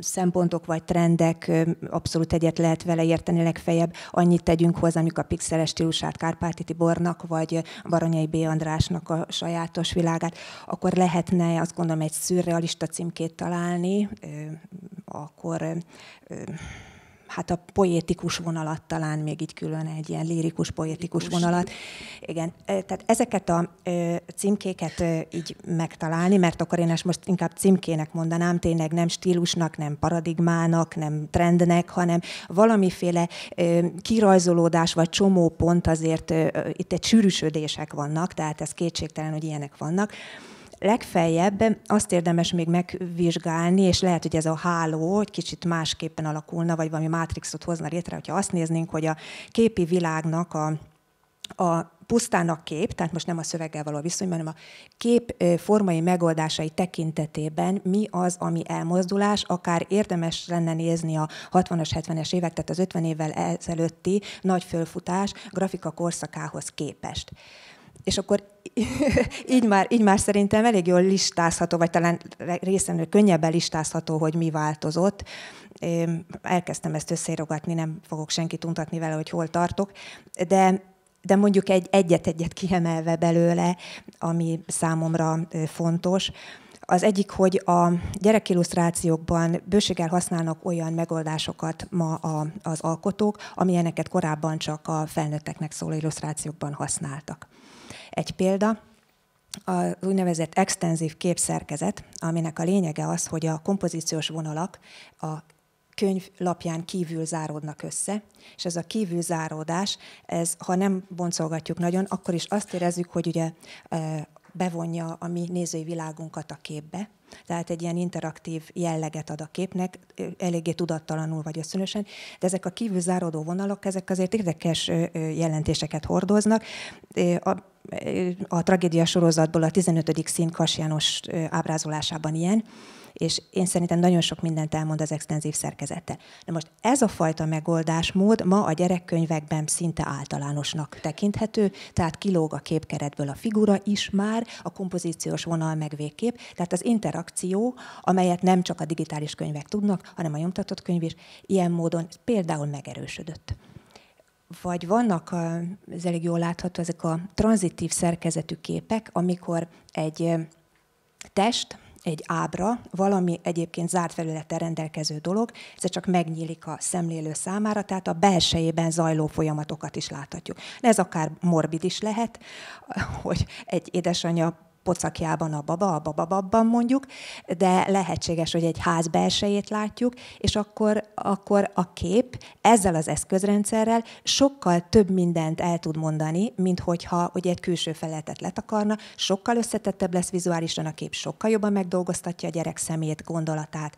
szempontok vagy trendek, abszolút egyet lehet vele érteni legfeljebb, annyit tegyünk hozzá, amik a pixeles stílusát Kárpáti Tibornak, vagy Baranyai B. Andrásnak a sajátos világát, akkor lehetne azt gondolom egy szürrealista címkét találni, akkor hát a poétikus vonalat talán még így külön egy ilyen lírikus, poétikus vonalat. Igen, tehát ezeket a címkéket így megtalálni, mert akkor én ezt most inkább címkének mondanám, tényleg nem stílusnak, nem paradigmának, nem trendnek, hanem valamiféle kirajzolódás vagy csomópont azért itt egy sűrűsödések vannak, tehát ez kétségtelen, hogy ilyenek vannak legfeljebb azt érdemes még megvizsgálni, és lehet, hogy ez a háló egy kicsit másképpen alakulna, vagy valami mátrixot hozna létre, hogyha azt néznénk, hogy a képi világnak a, a pusztán a kép, tehát most nem a szöveggel való viszonyban, hanem a kép formai megoldásai tekintetében mi az, ami elmozdulás, akár érdemes lenne nézni a 60-as, 70-es évek, tehát az 50 évvel ezelőtti nagy fölfutás grafika korszakához képest és akkor így már, így már szerintem elég jól listázható, vagy talán részemről könnyebben listázható, hogy mi változott. Elkezdtem ezt összeírogatni, nem fogok senkit untatni vele, hogy hol tartok, de de mondjuk egy egyet-egyet kiemelve belőle, ami számomra fontos. Az egyik, hogy a gyerekillusztrációkban bőséggel használnak olyan megoldásokat ma a, az alkotók, amilyeneket korábban csak a felnőtteknek szóló illusztrációkban használtak. Egy példa, az úgynevezett extenzív képszerkezet, aminek a lényege az, hogy a kompozíciós vonalak a könyv lapján kívül záródnak össze, és ez a kívülzáródás, ez, ha nem boncolgatjuk nagyon, akkor is azt érezzük, hogy ugye bevonja a mi nézői világunkat a képbe, tehát egy ilyen interaktív jelleget ad a képnek, eléggé tudattalanul vagy összönösen, de ezek a kívül záródó vonalak, ezek azért érdekes jelentéseket hordoznak. A a tragédia sorozatból a 15. szín Kas János ábrázolásában ilyen, és én szerintem nagyon sok mindent elmond az extenzív szerkezete. De most ez a fajta megoldásmód ma a gyerekkönyvekben szinte általánosnak tekinthető, tehát kilóg a képkeretből a figura is már, a kompozíciós vonal meg végkép, tehát az interakció, amelyet nem csak a digitális könyvek tudnak, hanem a nyomtatott könyv is, ilyen módon például megerősödött vagy vannak, ez elég jól látható, ezek a tranzitív szerkezetű képek, amikor egy test, egy ábra, valami egyébként zárt felületen rendelkező dolog, ez csak megnyílik a szemlélő számára, tehát a belsejében zajló folyamatokat is láthatjuk. De ez akár morbid is lehet, hogy egy édesanyja pocakjában a baba, a bababban mondjuk, de lehetséges, hogy egy ház belsejét látjuk, és akkor, akkor a kép ezzel az eszközrendszerrel sokkal több mindent el tud mondani, mint hogyha hogy egy külső feletet letakarna, sokkal összetettebb lesz vizuálisan a kép, sokkal jobban megdolgoztatja a gyerek szemét, gondolatát.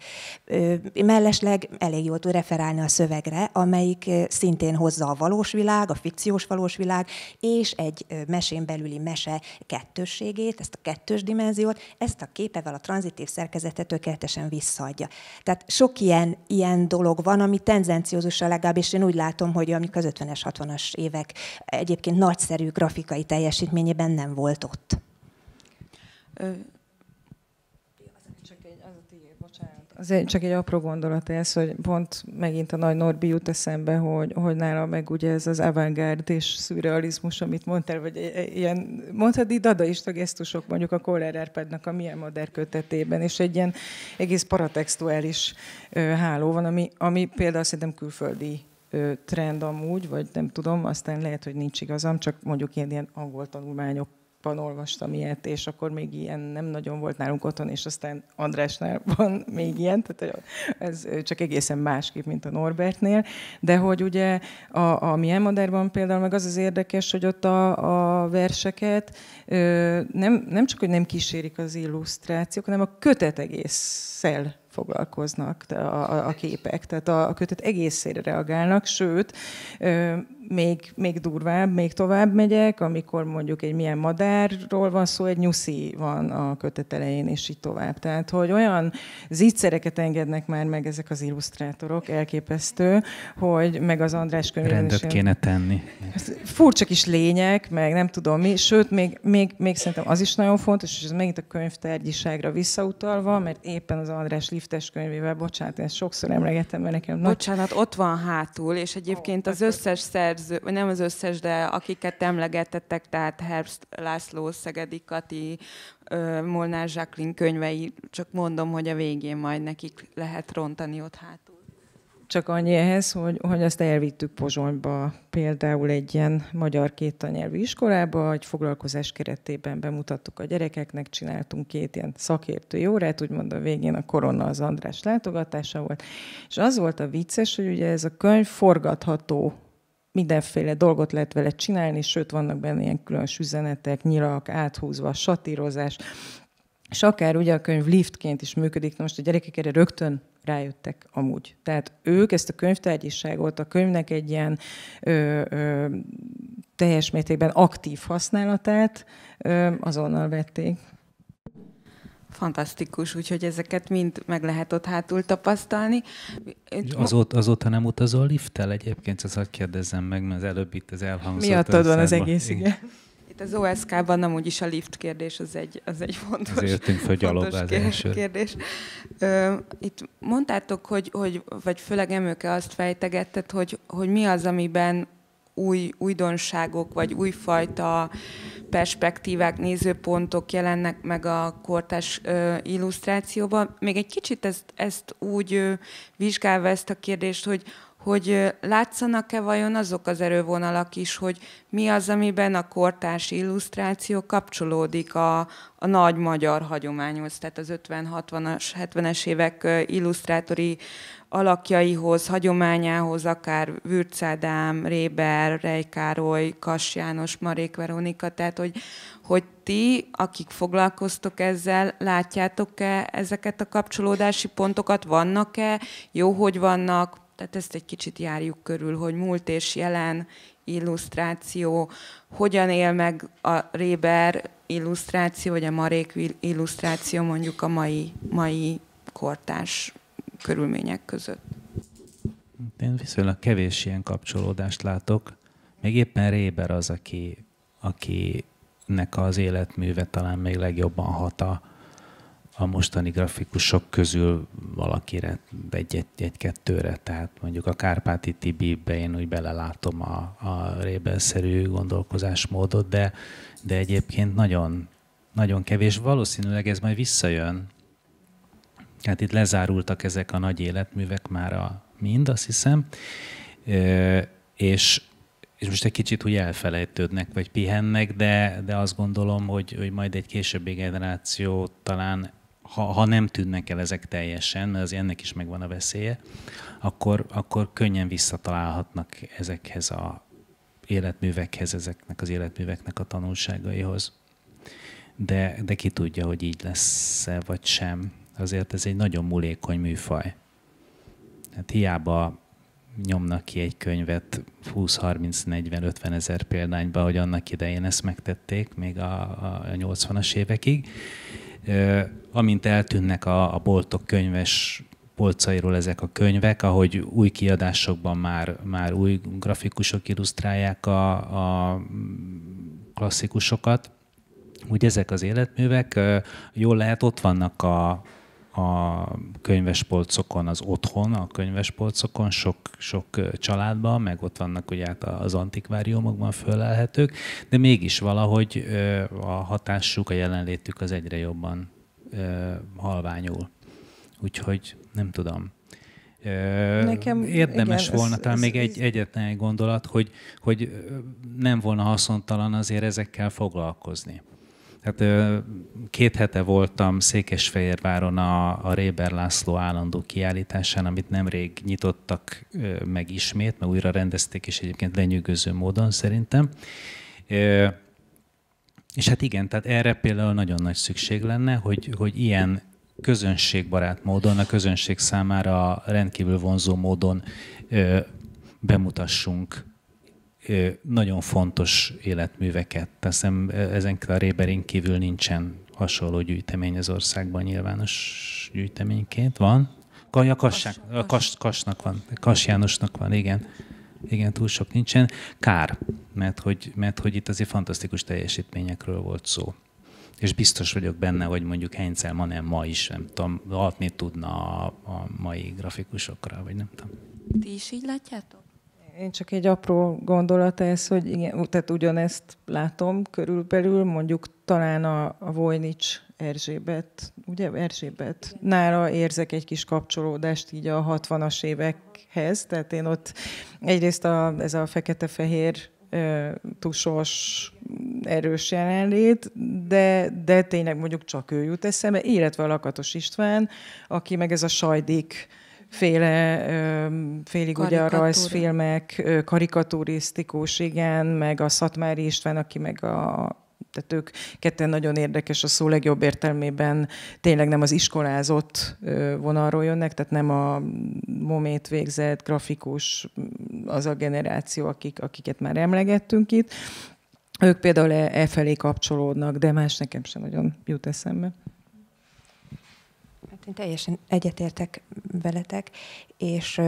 Mellesleg elég jól tud referálni a szövegre, amelyik szintén hozza a valós világ, a fikciós valós világ, és egy mesén belüli mese kettősségét, ezt a kettős dimenziót, ezt a képevel a tranzitív szerkezetet tökéletesen visszaadja. Tehát sok ilyen, ilyen dolog van, ami tendenciózusan legalábbis én úgy látom, hogy amik az 50-es, 60-as évek egyébként nagyszerű grafikai teljesítményében nem volt ott. Ö- Azért csak egy apró gondolat ez, hogy pont megint a Nagy Norbi jut eszembe, hogy, hogy nála meg ugye ez az avantgárd és szürrealizmus, amit mondtál, vagy ilyen, mondhatni dadaista gesztusok mondjuk a Koller Árpádnak a Milyen Modern kötetében, és egy ilyen egész paratextuális ö, háló van, ami, ami például szerintem külföldi ö, trend amúgy, vagy nem tudom, aztán lehet, hogy nincs igazam, csak mondjuk ilyen, ilyen angol tanulmányok Pan olvastam ilyet, és akkor még ilyen nem nagyon volt nálunk otthon, és aztán Andrásnál van még ilyen, tehát ez csak egészen másképp, mint a Norbertnél, de hogy ugye a, a Mielmaderban például meg az az érdekes, hogy ott a, a verseket nem, nem csak, hogy nem kísérik az illusztrációk, hanem a kötet egészszel foglalkoznak a, a, a képek, tehát a, a kötet egészére reagálnak, sőt, még, még durvább, még tovább megyek, amikor mondjuk egy milyen madárról van szó, egy nyuszi van a kötet elején, és így tovább. Tehát, hogy olyan zicsereket engednek már meg ezek az illusztrátorok, elképesztő, hogy meg az András könyvén Rendet is kéne tenni. Hát, Furcsa kis lények, meg nem tudom mi, sőt, még, még, még szerintem az is nagyon fontos, és ez megint a könyvtárgyiságra visszautalva, mert éppen az András Liftes könyvével, bocsánat, ezt sokszor emlegetem, mert nekem... Bocsánat, nagy... ott van hátul, és egyébként az összes szer szerző, vagy nem az összes, de akiket emlegetettek, tehát Herbst László, Szegedi Kati, Molnár Zsáklin könyvei, csak mondom, hogy a végén majd nekik lehet rontani ott hátul. Csak annyi ehhez, hogy, hogy azt elvittük Pozsonyba például egy ilyen magyar kéttanyelvű iskolába, egy foglalkozás keretében bemutattuk a gyerekeknek, csináltunk két ilyen szakértő órát, úgymond a végén a korona az András látogatása volt, és az volt a vicces, hogy ugye ez a könyv forgatható mindenféle dolgot lehet vele csinálni, sőt, vannak benne ilyen különös üzenetek, nyilak, áthúzva, satírozás, és akár ugye a könyv liftként is működik, most a gyerekek erre rögtön rájöttek amúgy. Tehát ők ezt a könyvtárgyiságot, a könyvnek egy ilyen ö, ö, teljes mértékben aktív használatát ö, azonnal vették fantasztikus, úgyhogy ezeket mind meg lehet ott hátul tapasztalni. Azóta, azóta nem utazol lifttel egyébként, ezt hadd kérdezzem meg, mert az előbb itt az elhangzott. ott van az egész, igen. Itt az OSK-ban nem úgyis a lift kérdés, az egy, az egy fontos, Ezért fel gyalog az kérdés. Ö, itt mondtátok, hogy, hogy, vagy főleg emőke azt fejtegetted, hogy, hogy mi az, amiben új újdonságok, vagy újfajta perspektívák, nézőpontok jelennek meg a kortás illusztrációban. Még egy kicsit ezt, ezt úgy vizsgálva ezt a kérdést, hogy hogy látszanak-e vajon azok az erővonalak is, hogy mi az, amiben a kortárs illusztráció kapcsolódik a, a nagy magyar hagyományhoz, tehát az 50-60-as, 70-es évek illusztrátori alakjaihoz, hagyományához, akár Vürcádám, Réber, Rejkároly, Kass János, Marék Veronika, tehát hogy, hogy ti, akik foglalkoztok ezzel, látjátok-e ezeket a kapcsolódási pontokat, vannak-e, jó, hogy vannak, tehát ezt egy kicsit járjuk körül, hogy múlt és jelen illusztráció, hogyan él meg a Réber illusztráció, vagy a Marék illusztráció mondjuk a mai, mai kortárs körülmények között. Én viszonylag kevés ilyen kapcsolódást látok. Még éppen Réber az, aki, akinek az életműve talán még legjobban hat a, a mostani grafikusok közül valakire, egy-kettőre. Egy, egy, Tehát mondjuk a Kárpáti Tibibe én úgy belelátom a, a Réber-szerű gondolkozásmódot, de, de egyébként nagyon, nagyon kevés. Valószínűleg ez majd visszajön, tehát itt lezárultak ezek a nagy életművek már a mind, azt hiszem, és, és most egy kicsit úgy elfelejtődnek, vagy pihennek, de, de azt gondolom, hogy, hogy majd egy későbbi generáció talán, ha, ha nem tűnnek el ezek teljesen, mert az ennek is megvan a veszélye, akkor, akkor könnyen visszatalálhatnak ezekhez a életművekhez, ezeknek az életműveknek a tanulságaihoz. De, de ki tudja, hogy így lesz-e, vagy sem azért ez egy nagyon mulékony műfaj. Hát hiába nyomnak ki egy könyvet 20-30-40-50 ezer példányba, hogy annak idején ezt megtették, még a, a 80-as évekig. Amint eltűnnek a, a boltok könyves polcairól ezek a könyvek, ahogy új kiadásokban már, már új grafikusok illusztrálják a, a klasszikusokat, úgy ezek az életművek jól lehet ott vannak a, a könyvespolcokon, az otthon, a könyvespolcokon, sok, sok családban, meg ott vannak ugye hát az antikváriumokban fölelhetők, de mégis valahogy a hatásuk, a jelenlétük az egyre jobban halványul. Úgyhogy nem tudom. Nekem, Érdemes igen, volna ez, talán ez, még egy, egyetlen egy gondolat, hogy, hogy nem volna haszontalan azért ezekkel foglalkozni. Hát két hete voltam Székesfehérváron a, a Réber László állandó kiállításán, amit nemrég nyitottak meg ismét, mert újra rendezték, és egyébként lenyűgöző módon szerintem. És hát igen, tehát erre például nagyon nagy szükség lenne, hogy, hogy ilyen közönségbarát módon, a közönség számára rendkívül vonzó módon bemutassunk nagyon fontos életműveket. Teszem, Ezen a Réberin kívül nincsen hasonló gyűjtemény az országban nyilvános gyűjteményként. Van? Ja, Kassák, Kas, Kas, Kasnak van, Kas Jánosnak van, igen. Igen, túl sok nincsen. Kár, mert hogy, mert hogy itt azért fantasztikus teljesítményekről volt szó. És biztos vagyok benne, hogy mondjuk Heinzel ma nem ma is, nem tudom, hatni tudna a, a mai grafikusokra, vagy nem tudom. Ti is így látjátok? Én csak egy apró gondolat ez, hogy igen, tehát ugyanezt látom körülbelül, mondjuk talán a, a Vojnics Erzsébet, ugye Erzsébet, nála érzek egy kis kapcsolódást így a 60-as évekhez, tehát én ott egyrészt a, ez a fekete-fehér tusos, erős jelenlét, de, de tényleg mondjuk csak ő jut eszembe, illetve a Lakatos István, aki meg ez a sajdik féle, félig ugye a rajzfilmek, karikaturisztikus, igen, meg a Szatmári István, aki meg a tehát ők ketten nagyon érdekes a szó legjobb értelmében, tényleg nem az iskolázott vonalról jönnek, tehát nem a momét végzett grafikus az a generáció, akik, akiket már emlegettünk itt. Ők például e, e felé kapcsolódnak, de más nekem sem nagyon jut eszembe. Én teljesen egyetértek veletek, és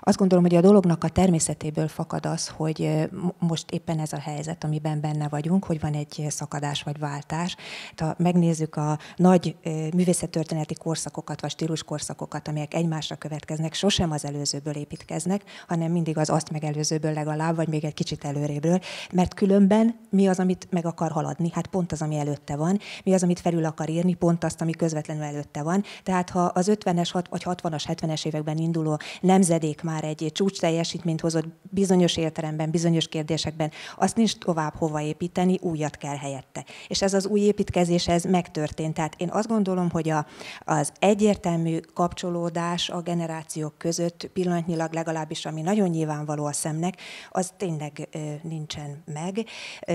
azt gondolom, hogy a dolognak a természetéből fakad az, hogy most éppen ez a helyzet, amiben benne vagyunk, hogy van egy szakadás vagy váltás. Hát, ha megnézzük a nagy művészettörténeti korszakokat vagy stíluskorszakokat, amelyek egymásra következnek, sosem az előzőből építkeznek, hanem mindig az azt megelőzőből legalább, vagy még egy kicsit előrébről, mert különben mi az, amit meg akar haladni? Hát pont az, ami előtte van. Mi az, amit felül akar írni? Pont azt, ami közvetlenül előtte van. Tehát ha az 50-es vagy 60-as, 70-es években induló nemzedék amelyik már egy csúcs teljesítményt hozott bizonyos értelemben, bizonyos kérdésekben, azt nincs tovább hova építeni, újat kell helyette. És ez az új építkezés, ez megtörtént. Tehát én azt gondolom, hogy a, az egyértelmű kapcsolódás a generációk között pillanatnyilag legalábbis, ami nagyon nyilvánvaló a szemnek, az tényleg nincsen meg.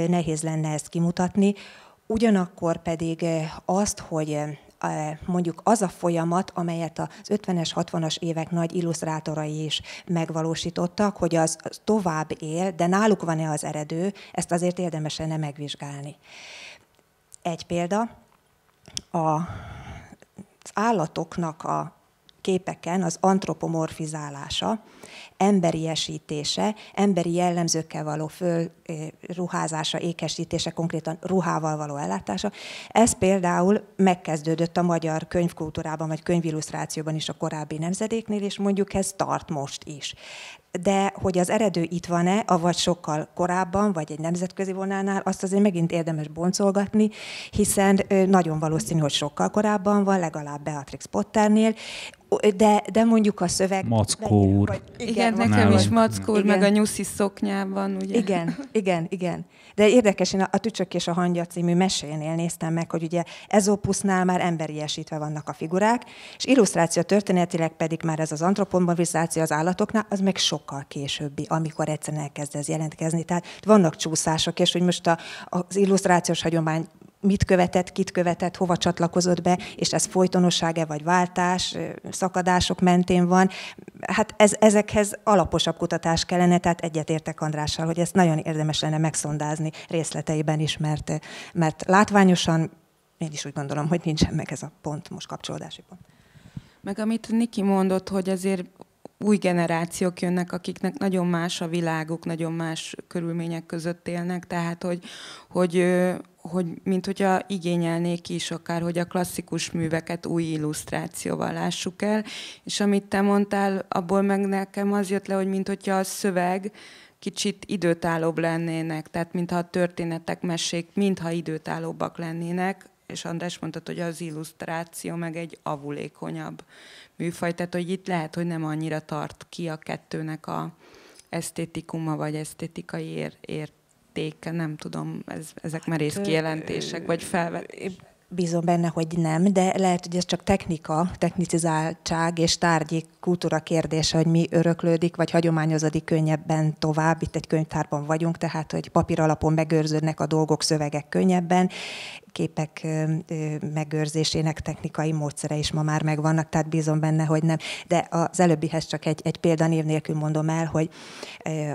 Nehéz lenne ezt kimutatni. Ugyanakkor pedig azt, hogy mondjuk az a folyamat, amelyet az 50-es, 60-as évek nagy illusztrátorai is megvalósítottak, hogy az tovább él, de náluk van-e az eredő, ezt azért érdemes lenne megvizsgálni. Egy példa, a, az állatoknak a képeken az antropomorfizálása, emberiesítése, emberi jellemzőkkel való fölruházása, ékesítése, konkrétan ruhával való ellátása. Ez például megkezdődött a magyar könyvkultúrában, vagy könyvillusztrációban is a korábbi nemzedéknél, és mondjuk ez tart most is de hogy az eredő itt van-e, avagy sokkal korábban, vagy egy nemzetközi vonalnál, azt azért megint érdemes boncolgatni, hiszen nagyon valószínű, hogy sokkal korábban van, legalább Beatrix Potternél, de, de mondjuk a szöveg... Mackó úr. Vagy, igen, igen nekem is Mackó úr, meg a nyuszi szoknyában, ugye? Igen, igen, igen. De érdekes, én a, a Tücsök és a Hangya című mesénél néztem meg, hogy ugye Ezopusznál már emberiesítve vannak a figurák, és illusztráció történetileg pedig már ez az antropomorfizáció az állatoknál, az meg sok sokkal későbbi, amikor egyszer elkezd ez jelentkezni. Tehát vannak csúszások, és hogy most a, az illusztrációs hagyomány mit követett, kit követett, hova csatlakozott be, és ez folytonossága vagy váltás, szakadások mentén van. Hát ez, ezekhez alaposabb kutatás kellene, tehát egyetértek Andrással, hogy ezt nagyon érdemes lenne megszondázni részleteiben is, mert, mert látványosan én is úgy gondolom, hogy nincsen meg ez a pont, most kapcsolódási pont. Meg amit Niki mondott, hogy azért új generációk jönnek, akiknek nagyon más a világuk, nagyon más körülmények között élnek, tehát hogy, hogy, hogy mint hogyha igényelnék is akár, hogy a klasszikus műveket új illusztrációval lássuk el, és amit te mondtál, abból meg nekem az jött le, hogy mint hogyha a szöveg kicsit időtállóbb lennének, tehát mintha a történetek, mesék, mintha időtállóbbak lennének, és András mondta, hogy az illusztráció meg egy avulékonyabb műfaj, tehát hogy itt lehet, hogy nem annyira tart ki a kettőnek a esztétikuma vagy esztétikai ér- értéke, nem tudom, ez, ezek merész hát, kijelentések vagy felvetések bízom benne, hogy nem, de lehet, hogy ez csak technika, technicizáltság és tárgyi kultúra kérdése, hogy mi öröklődik, vagy hagyományozodik könnyebben tovább. Itt egy könyvtárban vagyunk, tehát hogy papír alapon megőrződnek a dolgok, szövegek könnyebben, képek megőrzésének technikai módszere is ma már megvannak, tehát bízom benne, hogy nem. De az előbbihez csak egy, egy példanév nélkül mondom el, hogy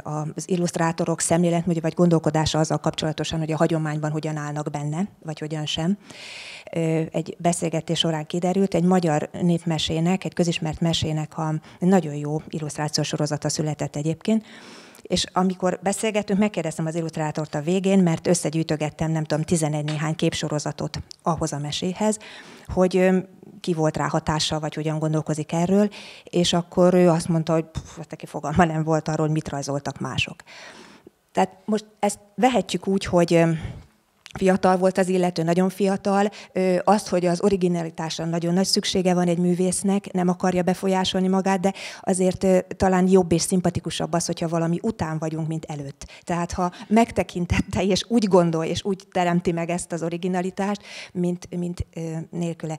az illusztrátorok szemlélet, vagy gondolkodása azzal kapcsolatosan, hogy a hagyományban hogyan állnak benne, vagy hogyan sem. Egy beszélgetés során kiderült, egy magyar népmesének, egy közismert mesének a nagyon jó illusztrációs sorozata született egyébként, és amikor beszélgetünk, megkérdeztem az illusztrátort a végén, mert összegyűjtögettem, nem tudom, 11 néhány képsorozatot ahhoz a meséhez, hogy ki volt rá hatással, vagy hogyan gondolkozik erről, és akkor ő azt mondta, hogy pff, hát neki fogalma nem volt arról, hogy mit rajzoltak mások. Tehát most ezt vehetjük úgy, hogy fiatal volt az illető, nagyon fiatal, azt, hogy az originalitásra nagyon nagy szüksége van egy művésznek, nem akarja befolyásolni magát, de azért talán jobb és szimpatikusabb az, hogyha valami után vagyunk, mint előtt. Tehát ha megtekintette, és úgy gondol, és úgy teremti meg ezt az originalitást, mint, mint nélküle.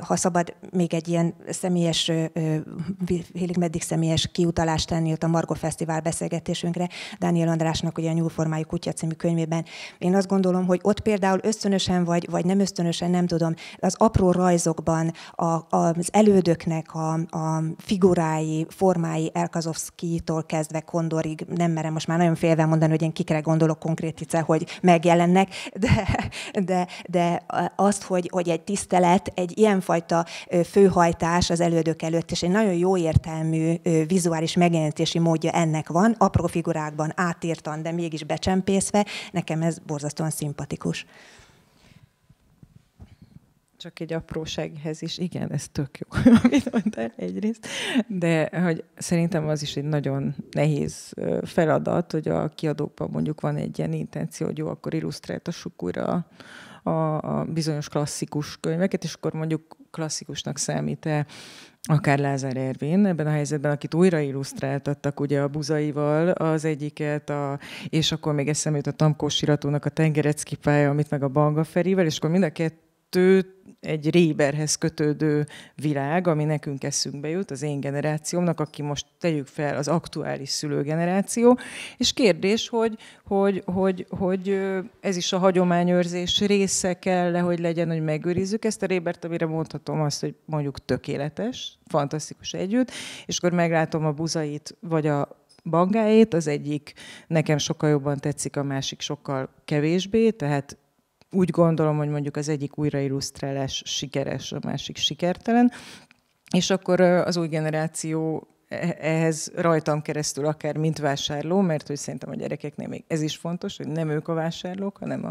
Ha szabad még egy ilyen személyes, félig meddig személyes kiutalást tenni ott a Margo Fesztivál beszélgetésünkre, Dániel Andrásnak ugye a Nyúlformájú Kutya című könyvében. Én azt gondolom, hogy ott például ösztönösen vagy, vagy nem ösztönösen, nem tudom, az apró rajzokban a, az elődöknek a, a figurái, formái Elkazovszkijtól kezdve Kondorig, nem merem most már nagyon félve mondani, hogy én kikre gondolok konkrétice, hogy megjelennek, de, de, de azt, hogy, hogy egy tisztelet, egy ilyenfajta főhajtás az elődök előtt, és egy nagyon jó értelmű vizuális megjelenítési módja ennek van, apró figurákban átírtan, de mégis becsempészve, nekem ez borzasztóan szimpatikus szimpatikus. Csak egy aprósághez is, igen, ez tök jó, amit mondtál egyrészt, de hogy szerintem az is egy nagyon nehéz feladat, hogy a kiadókban mondjuk van egy ilyen intenció, hogy jó, akkor illusztráltassuk újra a, a bizonyos klasszikus könyveket, és akkor mondjuk klasszikusnak számít-e akár Lázár Ervin ebben a helyzetben, akit újra illusztráltattak ugye a buzaival az egyiket, a, és akkor még eszembe jut a Tamkós Siratónak a Tengerecki pálya, amit meg a Banga Ferivel, és akkor mind a kettő kettő egy réberhez kötődő világ, ami nekünk eszünkbe jut, az én generációmnak, aki most tegyük fel az aktuális szülőgeneráció, és kérdés, hogy, hogy, hogy, hogy ez is a hagyományőrzés része kell hogy legyen, hogy megőrizzük ezt a rébert, amire mondhatom azt, hogy mondjuk tökéletes, fantasztikus együtt, és akkor meglátom a buzait, vagy a bangáét, az egyik nekem sokkal jobban tetszik, a másik sokkal kevésbé, tehát úgy gondolom, hogy mondjuk az egyik újraillusztrálás sikeres, a másik sikertelen. És akkor az új generáció e-, ehhez rajtam keresztül akár mint vásárló, mert hogy szerintem a gyerekeknél még ez is fontos, hogy nem ők a vásárlók, hanem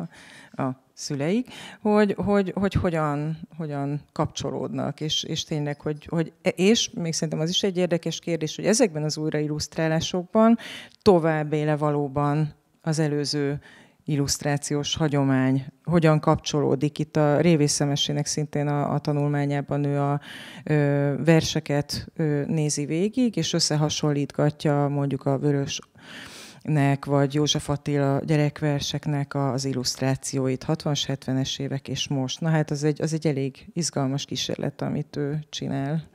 a, a szüleik, hogy, hogy, hogy hogyan, hogyan kapcsolódnak, és, és tényleg, hogy, hogy, e-, és még szerintem az is egy érdekes kérdés, hogy ezekben az újraillusztrálásokban tovább éle valóban az előző illusztrációs hagyomány, hogyan kapcsolódik. Itt a Révészemesének szintén a, a tanulmányában ő a ö, verseket ö, nézi végig, és összehasonlítgatja mondjuk a Vörös nek vagy József Attila gyerekverseknek az illusztrációit 60 70-es évek és most. Na hát az egy, az egy elég izgalmas kísérlet, amit ő csinál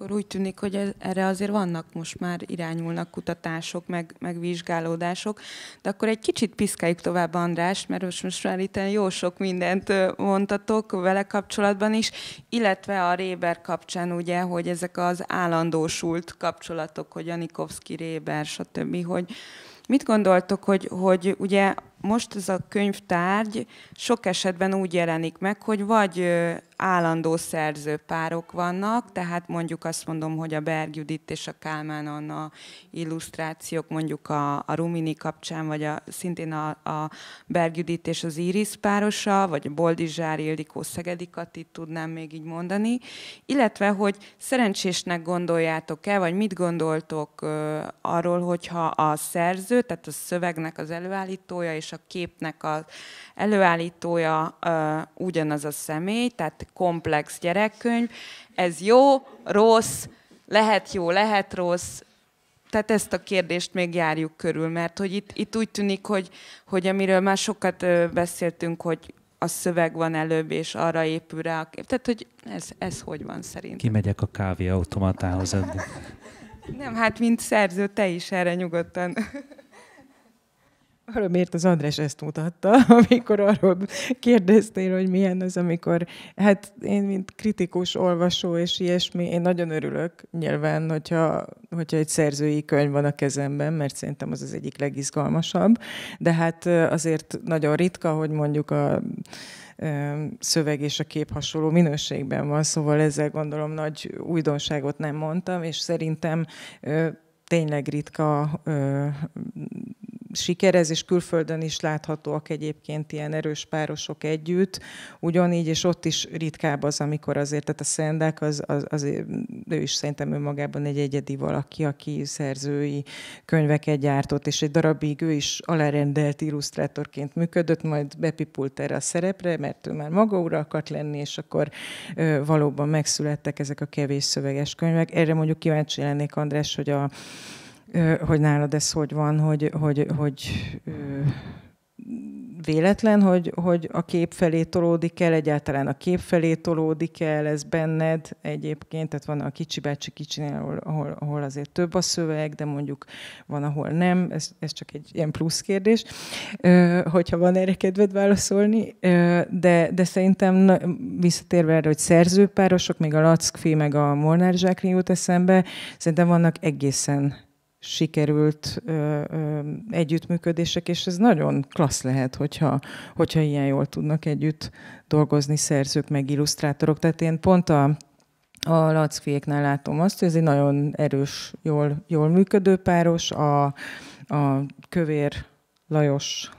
akkor úgy tűnik, hogy ez, erre azért vannak most már irányulnak kutatások, meg, meg vizsgálódások, de akkor egy kicsit piszkáljuk tovább András, mert most, most már itt jó sok mindent mondtatok vele kapcsolatban is, illetve a Réber kapcsán ugye, hogy ezek az állandósult kapcsolatok, hogy Anikovszki, Réber, stb., hogy mit gondoltok, hogy, hogy ugye most ez a könyvtárgy sok esetben úgy jelenik meg, hogy vagy állandó szerzőpárok vannak, tehát mondjuk azt mondom, hogy a Berg Judit és a Kálmán Anna illusztrációk mondjuk a, a Rumini kapcsán, vagy a, szintén a, a Berg Judit és az Iris párosa, vagy a Boldizsár Ildikó Szegedi Katit tudnám még így mondani, illetve, hogy szerencsésnek gondoljátok-e, vagy mit gondoltok ö, arról, hogyha a szerző, tehát a szövegnek az előállítója és és a képnek az előállítója ugyanaz a személy, tehát komplex gyerekkönyv. Ez jó, rossz, lehet jó, lehet rossz, tehát ezt a kérdést még járjuk körül, mert hogy itt, itt úgy tűnik, hogy, hogy amiről már sokat beszéltünk, hogy a szöveg van előbb, és arra épül rá. Tehát, hogy ez, ez hogy van szerint? Kimegyek a kávéautomatához. Nem, hát mint szerző, te is erre nyugodtan miért az András ezt mutatta, amikor arról kérdeztél, hogy milyen az, amikor, hát én, mint kritikus olvasó és ilyesmi, én nagyon örülök nyilván, hogyha, hogyha egy szerzői könyv van a kezemben, mert szerintem az az egyik legizgalmasabb, de hát azért nagyon ritka, hogy mondjuk a szöveg és a kép hasonló minőségben van, szóval ezzel gondolom nagy újdonságot nem mondtam, és szerintem tényleg ritka sikerez, és külföldön is láthatóak egyébként ilyen erős párosok együtt, ugyanígy, és ott is ritkább az, amikor azért, tehát a Szendák, az, az, az, ő is szerintem önmagában egy egyedi valaki, aki szerzői könyveket gyártott, és egy darabig ő is alárendelt illusztrátorként működött, majd bepipult erre a szerepre, mert ő már maga ura akart lenni, és akkor ö, valóban megszülettek ezek a kevés szöveges könyvek. Erre mondjuk kíváncsi lennék, András, hogy a hogy nálad ez hogy van, hogy, hogy, hogy véletlen, hogy, hogy a kép felé tolódik el, egyáltalán a kép felé tolódik el, ez benned egyébként, tehát van a kicsi bácsi kicsinél, ahol, ahol, ahol azért több a szöveg, de mondjuk van, ahol nem, ez, ez csak egy ilyen plusz kérdés, hogyha van erre kedved válaszolni, de, de szerintem visszatérve erre, hogy szerzőpárosok, még a Lackfi, meg a Molnár Zsákli jut eszembe, szerintem vannak egészen sikerült ö, ö, együttműködések, és ez nagyon klassz lehet, hogyha, hogyha ilyen jól tudnak együtt dolgozni szerzők, meg illusztrátorok. Tehát én pont a, a Lackfieknál látom azt, hogy ez egy nagyon erős, jól, jól működő páros, a, a kövér Lajos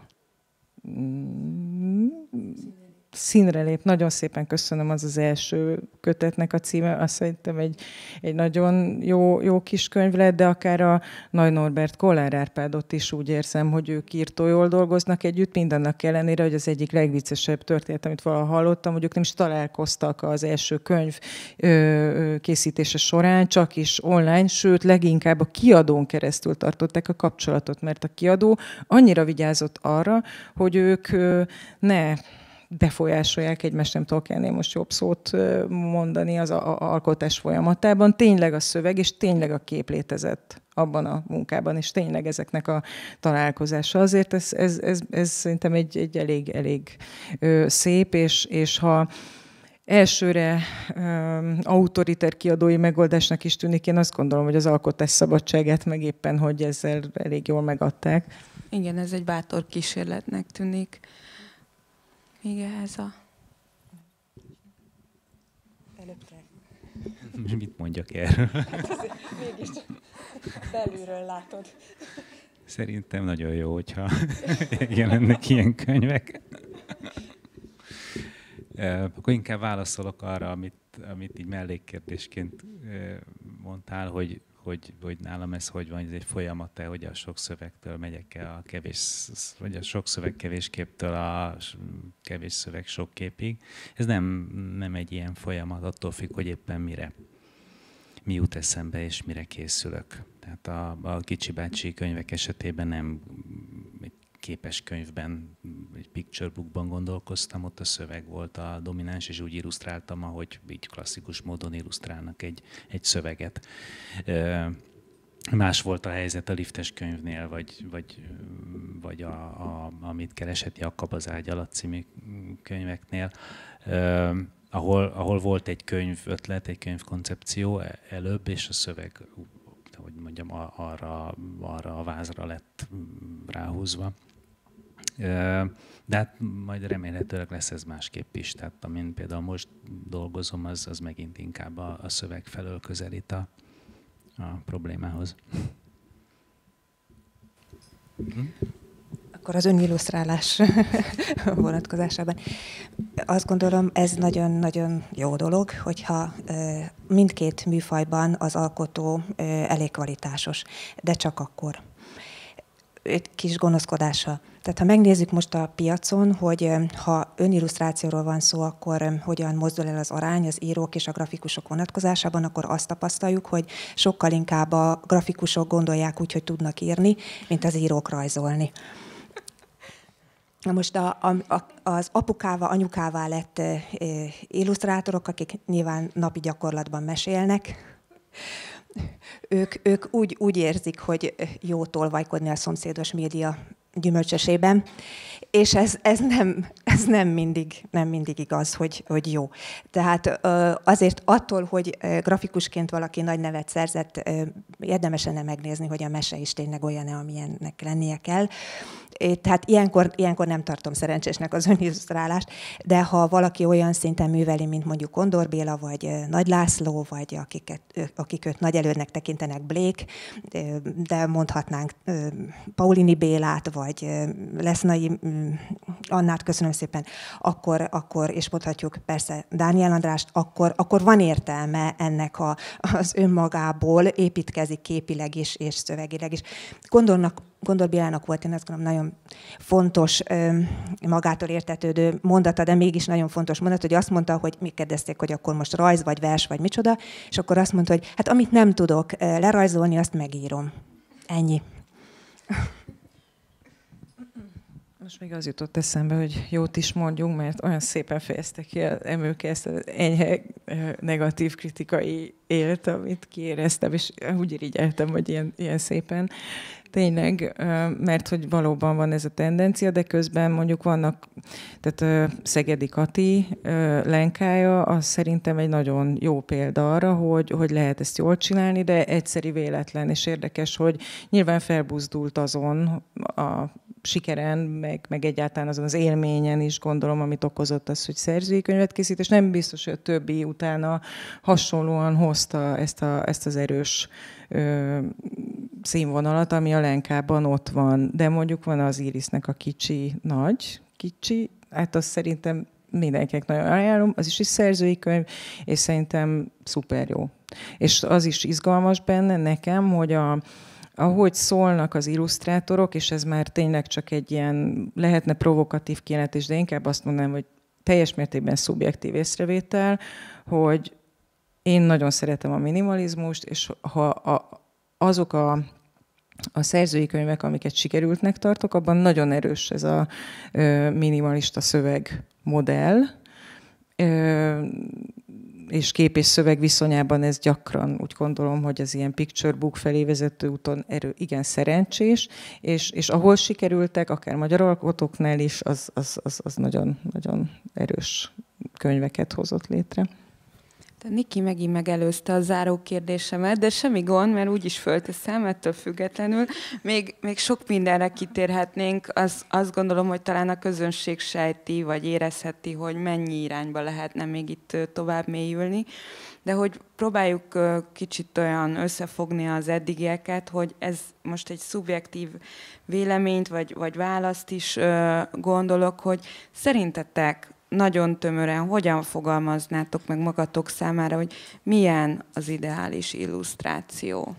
mm, színre lép. Nagyon szépen köszönöm, az az első kötetnek a címe. Azt szerintem egy, egy nagyon jó, jó kis könyv lett, de akár a Nagy Norbert Kollár Árpádot is úgy érzem, hogy ők írtó jól dolgoznak együtt, mindannak ellenére, hogy az egyik legviccesebb történet, amit valaha hallottam, hogy ők nem is találkoztak az első könyv ö, készítése során, csak is online, sőt, leginkább a kiadón keresztül tartották a kapcsolatot, mert a kiadó annyira vigyázott arra, hogy ők ö, ne befolyásolják egymást, nem tudok ennél most jobb szót mondani az a, alkotás folyamatában. Tényleg a szöveg és tényleg a kép létezett abban a munkában, és tényleg ezeknek a találkozása. Azért ez, ez, ez, ez szerintem egy, egy elég, elég szép, és, és ha elsőre um, autoriter kiadói megoldásnak is tűnik. Én azt gondolom, hogy az alkotás szabadságát meg éppen, hogy ezzel elég jól megadták. Igen, ez egy bátor kísérletnek tűnik még ez a... előtte. Most mit mondjak erről? Hát mégis belülről látod. Szerintem nagyon jó, hogyha jelennek ilyen könyvek. Akkor inkább válaszolok arra, amit, amit így mellékkérdésként mondtál, hogy hogy, hogy nálam ez hogy van, ez egy folyamat-e, hogy a sok szövegtől megyek el a kevés, vagy a sok szöveg kevés képtől a kevés szöveg sok képig. Ez nem, nem egy ilyen folyamat, attól függ, hogy éppen mire mi jut eszembe, és mire készülök. Tehát a, a kicsi bácsi könyvek esetében nem mit képes könyvben, egy picture bookban gondolkoztam, ott a szöveg volt a domináns, és úgy illusztráltam, ahogy így klasszikus módon illusztrálnak egy, egy szöveget. Más volt a helyzet a liftes könyvnél, vagy, vagy, vagy a, a, amit keresett Jakab az ágy alatt című könyveknél, ahol, ahol volt egy könyv ötlet, egy könyv koncepció e, előbb, és a szöveg hogy mondjam, arra, arra a vázra lett ráhúzva. De hát majd remélhetőleg lesz ez másképp is. Tehát amin például most dolgozom, az, az megint inkább a, a szöveg felől közelít a, a problémához. Hm? Akkor az önillusztrálás vonatkozásában. Azt gondolom, ez nagyon-nagyon jó dolog, hogyha mindkét műfajban az alkotó elég kvalitásos, de csak akkor egy kis gonoszkodása. Tehát ha megnézzük most a piacon, hogy ha önillusztrációról van szó, akkor hogyan mozdul el az arány az írók és a grafikusok vonatkozásában, akkor azt tapasztaljuk, hogy sokkal inkább a grafikusok gondolják úgy, hogy tudnak írni, mint az írók rajzolni. Na most a, a, a, az apukával, anyukává lett illusztrátorok, akik nyilván napi gyakorlatban mesélnek, ők, ők úgy, úgy érzik, hogy jó tolvajkodni a szomszédos média gyümölcsösében, és ez, ez, nem, ez nem, mindig, nem mindig igaz, hogy, hogy jó. Tehát azért attól, hogy grafikusként valaki nagy nevet szerzett, érdemes lenne megnézni, hogy a mese is tényleg olyan-e, amilyennek lennie kell. Tehát ilyenkor, ilyenkor nem tartom szerencsésnek az önizusztrálást, de ha valaki olyan szinten műveli, mint mondjuk Kondor Béla, vagy Nagy László, vagy akiket, akik őt nagy elődnek tekintenek Blake, de mondhatnánk Paulini Bélát, vagy vagy nagy Annát, köszönöm szépen, akkor, akkor és mondhatjuk persze Dániel Andrást, akkor, akkor van értelme ennek a, az önmagából építkezik képileg is, és szövegileg is. Gondolnak, Gondol Bélának volt, én azt gondolom, nagyon fontos, magától értetődő mondata, de mégis nagyon fontos mondat, hogy azt mondta, hogy mi kérdezték, hogy akkor most rajz, vagy vers, vagy micsoda, és akkor azt mondta, hogy hát amit nem tudok lerajzolni, azt megírom. Ennyi. Most még az jutott eszembe, hogy jót is mondjunk, mert olyan szépen fejezte ki az emőke ezt az enyhe negatív kritikai élt, amit kiéreztem, és úgy irigyeltem, hogy ilyen, ilyen szépen. Tényleg, mert hogy valóban van ez a tendencia, de közben mondjuk vannak, tehát Szegedi Kati lenkája, az szerintem egy nagyon jó példa arra, hogy, hogy lehet ezt jól csinálni, de egyszeri véletlen, és érdekes, hogy nyilván felbuzdult azon a sikeren, meg, meg egyáltalán azon az élményen is gondolom, amit okozott az, hogy szerzői könyvet készít, és nem biztos, hogy a többi utána hasonlóan hozta ezt, a, ezt az erős ö, színvonalat, ami a lenkában ott van. De mondjuk van az Irisnek a kicsi, nagy, kicsi, hát azt szerintem mindenkinek nagyon ajánlom, az is is szerzői könyv, és szerintem szuper jó. És az is izgalmas benne nekem, hogy a, ahogy szólnak az illusztrátorok, és ez már tényleg csak egy ilyen, lehetne provokatív kijelentés, de inkább azt mondanám, hogy teljes mértékben szubjektív észrevétel, hogy én nagyon szeretem a minimalizmust, és ha a, azok a a szerzői könyvek, amiket sikerültnek tartok, abban nagyon erős ez a minimalista szövegmodell és kép és szöveg viszonyában ez gyakran úgy gondolom, hogy az ilyen picture book felé vezető úton erő, igen szerencsés, és, és ahol sikerültek, akár magyar alkotóknál is, az, az, az, az nagyon, nagyon erős könyveket hozott létre. Hát, Niki megint megelőzte a záró kérdésemet, de semmi gond, mert úgyis fölteszem, ettől függetlenül. Még, még sok mindenre kitérhetnénk. Az, azt gondolom, hogy talán a közönség sejti, vagy érezheti, hogy mennyi irányba lehetne még itt tovább mélyülni. De hogy próbáljuk kicsit olyan összefogni az eddigieket, hogy ez most egy szubjektív véleményt, vagy, vagy választ is gondolok, hogy szerintetek nagyon tömören hogyan fogalmaznátok meg magatok számára, hogy milyen az ideális illusztráció?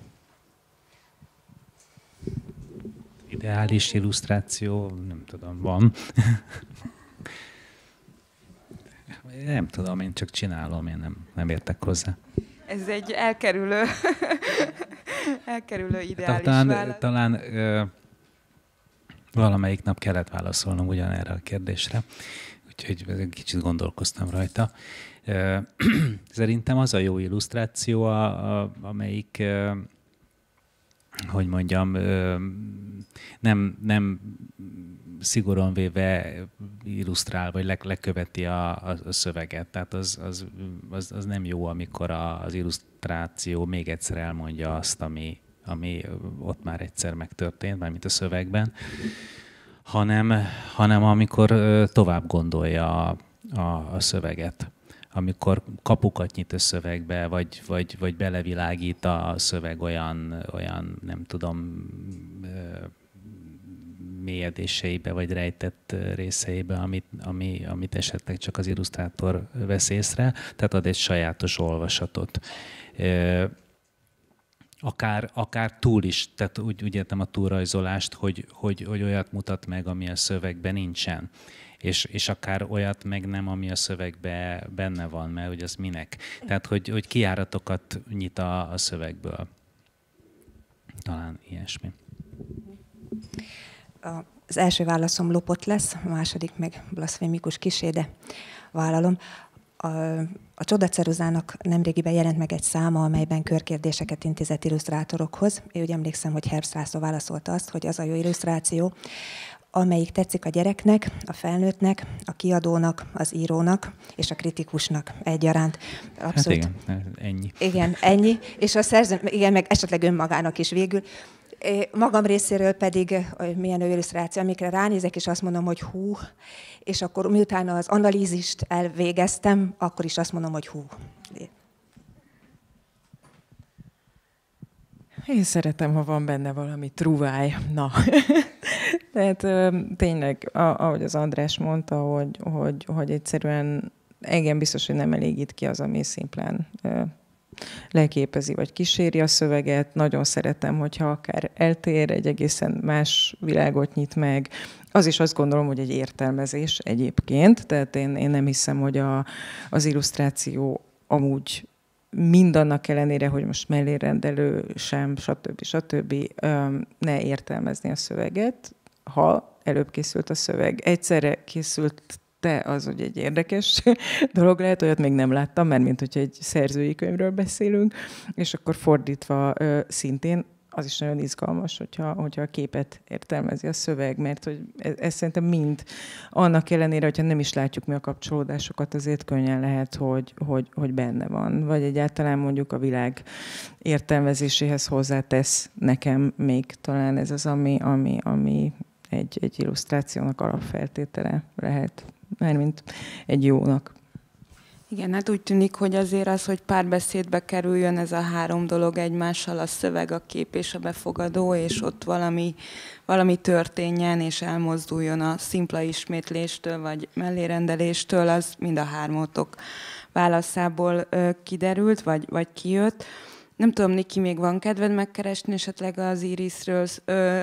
Ideális illusztráció, nem tudom, van. nem tudom, én csak csinálom, én nem, nem értek hozzá. Ez egy elkerülő, elkerülő hát ideális talán, válasz. Talán ö, valamelyik nap kellett válaszolnom ugyanerre a kérdésre úgyhogy kicsit gondolkoztam rajta. Szerintem az a jó illusztráció, a, a, amelyik, hogy mondjam, nem, nem szigorúan véve illusztrál, vagy le, leköveti a, a, a szöveget. Tehát az, az, az, az nem jó, amikor a, az illusztráció még egyszer elmondja azt, ami, ami ott már egyszer megtörtént, mármint a szövegben hanem, hanem amikor tovább gondolja a, a, a szöveget amikor kapukat nyit a szövegbe, vagy, vagy, vagy belevilágít a szöveg olyan, olyan nem tudom, mélyedéseibe, vagy rejtett részeibe, amit, ami, amit esetleg csak az illusztrátor vesz észre, tehát ad egy sajátos olvasatot akár, akár túl is, tehát úgy, úgy értem a túlrajzolást, hogy, hogy, hogy olyat mutat meg, ami a szövegben nincsen. És, és akár olyat meg nem, ami a szövegben benne van, mert hogy az minek. Tehát, hogy, hogy kiáratokat nyit a, a szövegből. Talán ilyesmi. Az első válaszom lopott lesz, a második meg blaszfémikus kiséde vállalom. A, a Csodaceruzának nemrégiben jelent meg egy száma, amelyben körkérdéseket intézett illusztrátorokhoz. Én úgy emlékszem, hogy Herbst László válaszolta azt, hogy az a jó illusztráció, amelyik tetszik a gyereknek, a felnőttnek, a kiadónak, az írónak és a kritikusnak egyaránt. Abszolút. Hát igen, hát ennyi. Igen, ennyi. És a szerző, igen, meg esetleg önmagának is végül. Magam részéről pedig, hogy milyen illusztráció, amikre ránézek, és azt mondom, hogy hú, és akkor miután az analízist elvégeztem, akkor is azt mondom, hogy hú. Én szeretem, ha van benne valami truváj. Na, tehát tényleg, ahogy az András mondta, hogy, hogy, hogy egyszerűen engem biztos, hogy nem elégít ki az, ami szimplán leképezi vagy kíséri a szöveget. Nagyon szeretem, hogyha akár eltér, egy egészen más világot nyit meg. Az is azt gondolom, hogy egy értelmezés egyébként, tehát én, én nem hiszem, hogy a, az illusztráció amúgy mindannak ellenére, hogy most mellérendelő sem, stb. stb. ne értelmezni a szöveget, ha előbb készült a szöveg. Egyszerre készült te, az ugye egy érdekes dolog lehet, olyat még nem láttam, mert mint hogy egy szerzői könyvről beszélünk, és akkor fordítva ö, szintén az is nagyon izgalmas, hogyha, hogyha a képet értelmezi a szöveg, mert hogy ez, ez szerintem mind annak ellenére, hogyha nem is látjuk mi a kapcsolódásokat, azért könnyen lehet, hogy, hogy, hogy benne van. Vagy egyáltalán mondjuk a világ értelmezéséhez hozzátesz nekem még talán ez az, ami, ami, ami egy, egy illusztrációnak alapfeltétele lehet, mármint egy jónak. Igen, hát úgy tűnik, hogy azért az, hogy párbeszédbe kerüljön ez a három dolog egymással, a szöveg, a kép és a befogadó, és ott valami, valami történjen, és elmozduljon a szimpla ismétléstől, vagy mellérendeléstől, az mind a hármótok válaszából kiderült, vagy, vagy kijött. Nem tudom, Niki, még van kedved megkeresni esetleg az Irisről ö,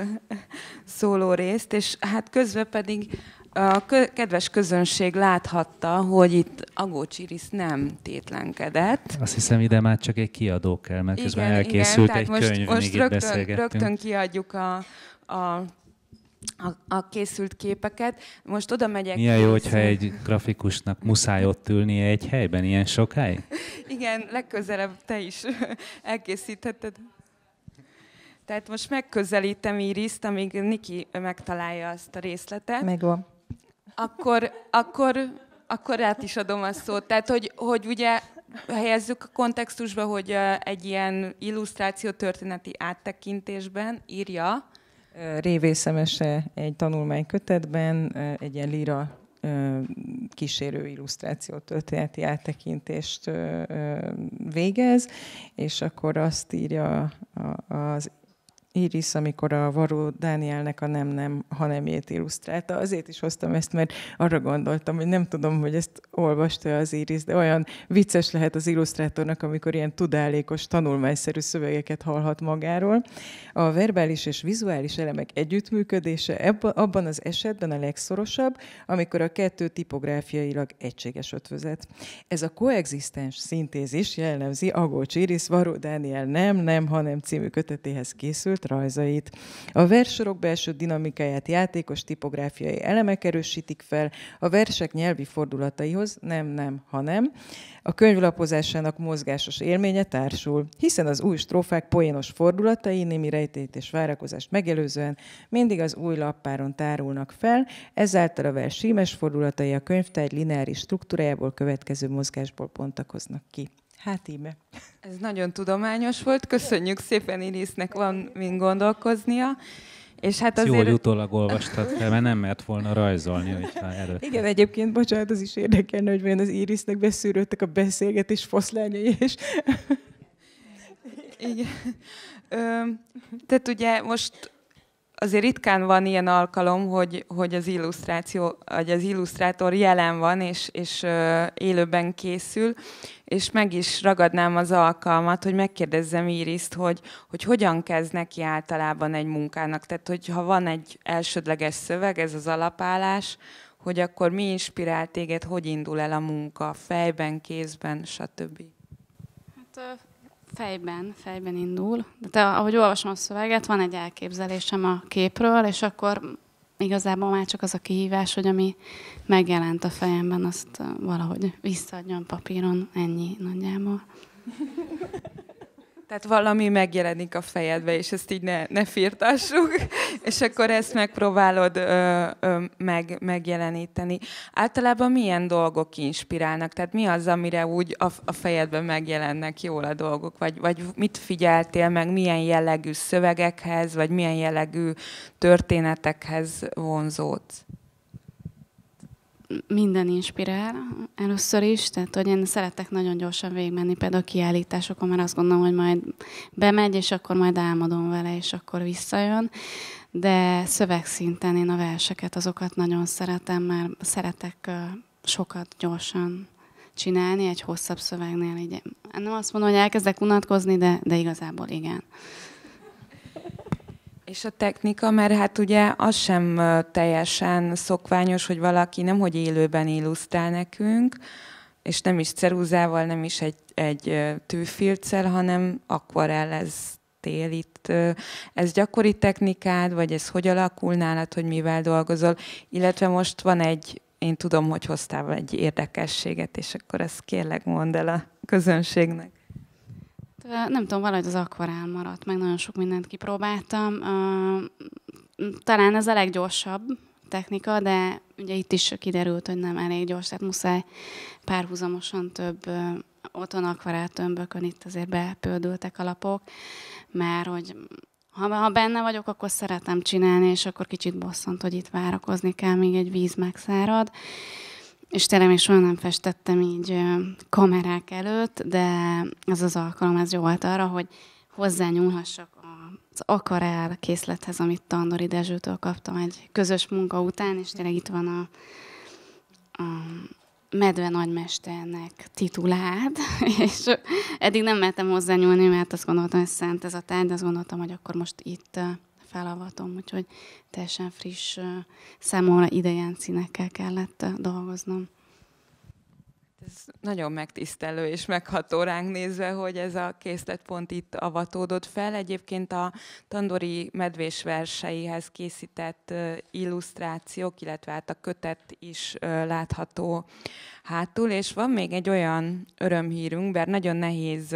szóló részt, és hát közben pedig a kedves közönség láthatta, hogy itt Agócs Iris nem tétlenkedett. Azt hiszem, ide már csak egy kiadó kell, mert igen, közben elkészült igen, egy most, könyv, most rögtön, rögtön kiadjuk a, a a, a készült képeket. Most oda megyek. Milyen jó, hogyha egy grafikusnak muszáj ott ülnie egy helyben ilyen sokáig? Igen, legközelebb te is elkészítheted. Tehát most megközelítem Iriszt, amíg Niki megtalálja azt a részletet. Megvan. Akkor, akkor, akkor át is adom a szót. Tehát, hogy, hogy ugye helyezzük a kontextusba, hogy egy ilyen illusztráció történeti áttekintésben írja, révészemese egy tanulmánykötetben egy ilyen lira kísérő illusztráció történeti áttekintést végez, és akkor azt írja az Iris, amikor a Varó Dánielnek a nem nem, hanemjét illusztrálta. Azért is hoztam ezt, mert arra gondoltam, hogy nem tudom, hogy ezt olvasta az Iris, de olyan vicces lehet az illusztrátornak, amikor ilyen tudálékos, tanulmányszerű szövegeket hallhat magáról. A verbális és vizuális elemek együttműködése abban az esetben a legszorosabb, amikor a kettő tipográfiailag egységes ötvözet. Ez a koexisztens szintézis jellemzi Agócs Iris Varó Dániel nem, nem, hanem című kötetéhez készült, önéletrajzait. A versorok belső dinamikáját játékos tipográfiai elemek erősítik fel, a versek nyelvi fordulataihoz nem, nem, hanem. A könyvlapozásának mozgásos élménye társul, hiszen az új strófák poénos fordulatai, némi rejtét és várakozást megelőzően mindig az új lappáron tárulnak fel, ezáltal a vers símes fordulatai a könyvtár lineáris struktúrájából következő mozgásból pontakoznak ki. Hát íme. Ez nagyon tudományos volt, köszönjük szépen Irisnek, van min gondolkoznia. És hát azért... Jó, hogy utólag olvastad fel, mert nem mert volna rajzolni, hogyha Igen, egyébként, bocsánat, az is érdekelne, hogy vajon az Irisnek beszűrődtek a beszélgetés foszlányai, és... Igen. Ö, tehát ugye most azért ritkán van ilyen alkalom, hogy, hogy az illusztráció, vagy az illusztrátor jelen van, és, és élőben készül, és meg is ragadnám az alkalmat, hogy megkérdezzem Iriszt, hogy, hogy hogyan kezd neki általában egy munkának. Tehát, hogyha van egy elsődleges szöveg, ez az alapállás, hogy akkor mi inspirál téged, hogy indul el a munka, fejben, kézben, stb. Hát, Fejben, fejben indul. De te, ahogy olvasom a szöveget, van egy elképzelésem a képről, és akkor igazából már csak az a kihívás, hogy ami megjelent a fejemben, azt eh, valahogy visszaadjam papíron, ennyi nagyjából. Tehát valami megjelenik a fejedbe, és ezt így ne, ne firtassuk, és akkor ezt megpróbálod ö, ö, meg, megjeleníteni. Általában milyen dolgok inspirálnak? Tehát mi az, amire úgy a, a fejedben megjelennek jól a dolgok? Vagy, vagy mit figyeltél meg, milyen jellegű szövegekhez, vagy milyen jellegű történetekhez vonzódsz? minden inspirál először is, tehát hogy én szeretek nagyon gyorsan végigmenni például a kiállításokon, mert azt gondolom, hogy majd bemegy, és akkor majd álmodom vele, és akkor visszajön. De szövegszinten én a verseket, azokat nagyon szeretem, mert szeretek sokat gyorsan csinálni egy hosszabb szövegnél. Így, nem azt mondom, hogy elkezdek unatkozni, de, de igazából igen. És a technika, mert hát ugye az sem teljesen szokványos, hogy valaki nem hogy élőben illusztrál nekünk, és nem is ceruzával, nem is egy, egy tűfilccel, hanem akvarel ez tél itt. Ez gyakori technikád, vagy ez hogy alakul nálad, hogy mivel dolgozol? Illetve most van egy, én tudom, hogy hoztál egy érdekességet, és akkor ezt kérlek mondd el a közönségnek nem tudom, valahogy az akvarál maradt, meg nagyon sok mindent kipróbáltam. Talán ez a leggyorsabb technika, de ugye itt is kiderült, hogy nem elég gyors, tehát muszáj párhuzamosan több otthon akvarál tömbökön itt azért bepöldültek a lapok, mert hogy ha, ha benne vagyok, akkor szeretem csinálni, és akkor kicsit bosszant, hogy itt várakozni kell, míg egy víz megszárad tényleg és soha nem festettem így kamerák előtt, de az az alkalom ez jó volt arra, hogy hozzányúlhassak az akarár készlethez, amit Tandori Dezsőtől kaptam egy közös munka után, és tényleg itt van a, a medve nagymesternek titulád, és eddig nem mertem hozzányúlni, mert azt gondoltam, hogy szent ez a tárgy, de azt gondoltam, hogy akkor most itt felavatom, úgyhogy teljesen friss számomra idején színekkel kellett dolgoznom. Hát ez nagyon megtisztelő és megható ránk nézve, hogy ez a készlet pont itt avatódott fel. Egyébként a Tandori medvés verseihez készített illusztrációk, illetve hát a kötet is látható hátul, és van még egy olyan örömhírünk, bár nagyon nehéz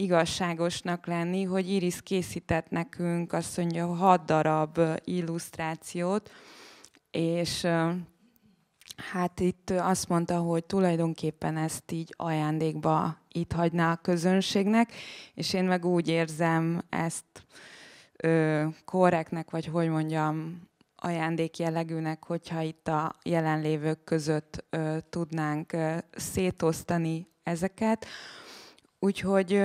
igazságosnak lenni, hogy Iris készített nekünk azt mondja hat darab illusztrációt, és hát itt azt mondta, hogy tulajdonképpen ezt így ajándékba itt hagyná a közönségnek, és én meg úgy érzem ezt ö, korrektnek, vagy hogy mondjam, ajándékjellegűnek, hogyha itt a jelenlévők között ö, tudnánk ö, szétosztani ezeket. Úgyhogy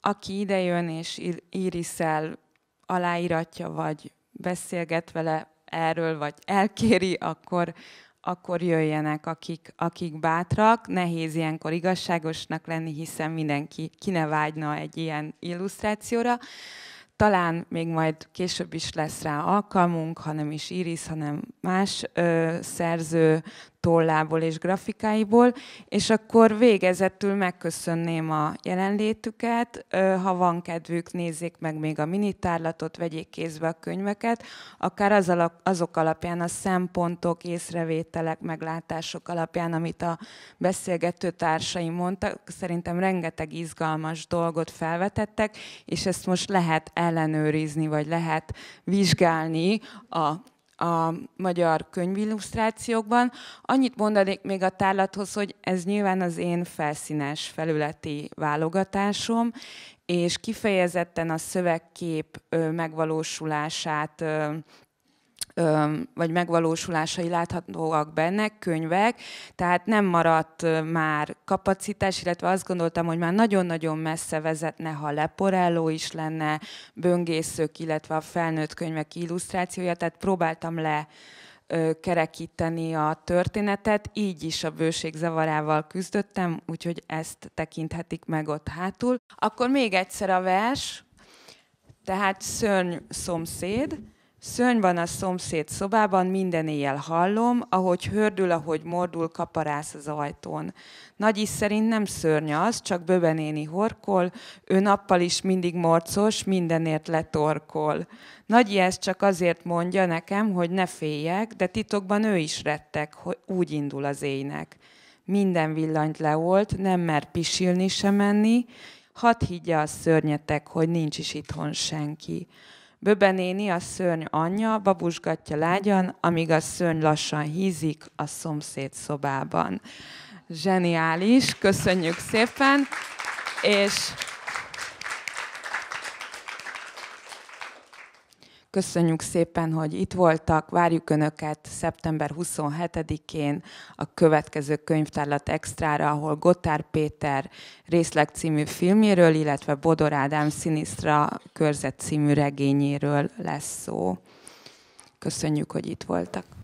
aki idejön és íriszel, aláíratja, vagy beszélget vele erről, vagy elkéri, akkor, akkor jöjjenek, akik, akik bátrak. Nehéz ilyenkor igazságosnak lenni, hiszen mindenki ki ne vágyna egy ilyen illusztrációra. Talán még majd később is lesz rá alkalmunk, hanem is Iris, hanem más ö, szerző tollából és grafikáiból, és akkor végezetül megköszönném a jelenlétüket. Ha van kedvük, nézzék meg még a minitárlatot, vegyék kézbe a könyveket, akár az alap, azok alapján, a szempontok, észrevételek, meglátások alapján, amit a beszélgető társaim mondtak, szerintem rengeteg izgalmas dolgot felvetettek, és ezt most lehet ellenőrizni, vagy lehet vizsgálni a a magyar könyvillusztrációkban. Annyit mondanék még a tárlathoz, hogy ez nyilván az én felszínes felületi válogatásom, és kifejezetten a szövegkép megvalósulását vagy megvalósulásai láthatóak benne, könyvek, tehát nem maradt már kapacitás, illetve azt gondoltam, hogy már nagyon-nagyon messze vezetne, ha leporelló is lenne, böngészők, illetve a felnőtt könyvek illusztrációja, tehát próbáltam le kerekíteni a történetet, így is a bőség zavarával küzdöttem, úgyhogy ezt tekinthetik meg ott hátul. Akkor még egyszer a vers, tehát szörny szomszéd, Szörny van a szomszéd szobában, minden éjjel hallom, ahogy hördül, ahogy mordul, kaparász az ajtón. Nagy is szerint nem szörny az, csak böbenéni horkol, ő nappal is mindig morcos, mindenért letorkol. Nagy ezt csak azért mondja nekem, hogy ne féljek, de titokban ő is rettek, hogy úgy indul az éjnek. Minden villanyt leolt, nem mer pisilni sem menni, hadd higgye a szörnyetek, hogy nincs is itthon senki. Böbenéni a szörny anyja babusgatja lágyan, amíg a szörny lassan hízik a szomszéd szobában. Zseniális, köszönjük szépen, és Köszönjük szépen, hogy itt voltak. Várjuk Önöket szeptember 27-én a következő könyvtárlat extrára, ahol Gotár Péter részleg című filmjéről, illetve Bodor Ádám sinistra körzet című regényéről lesz szó. Köszönjük, hogy itt voltak.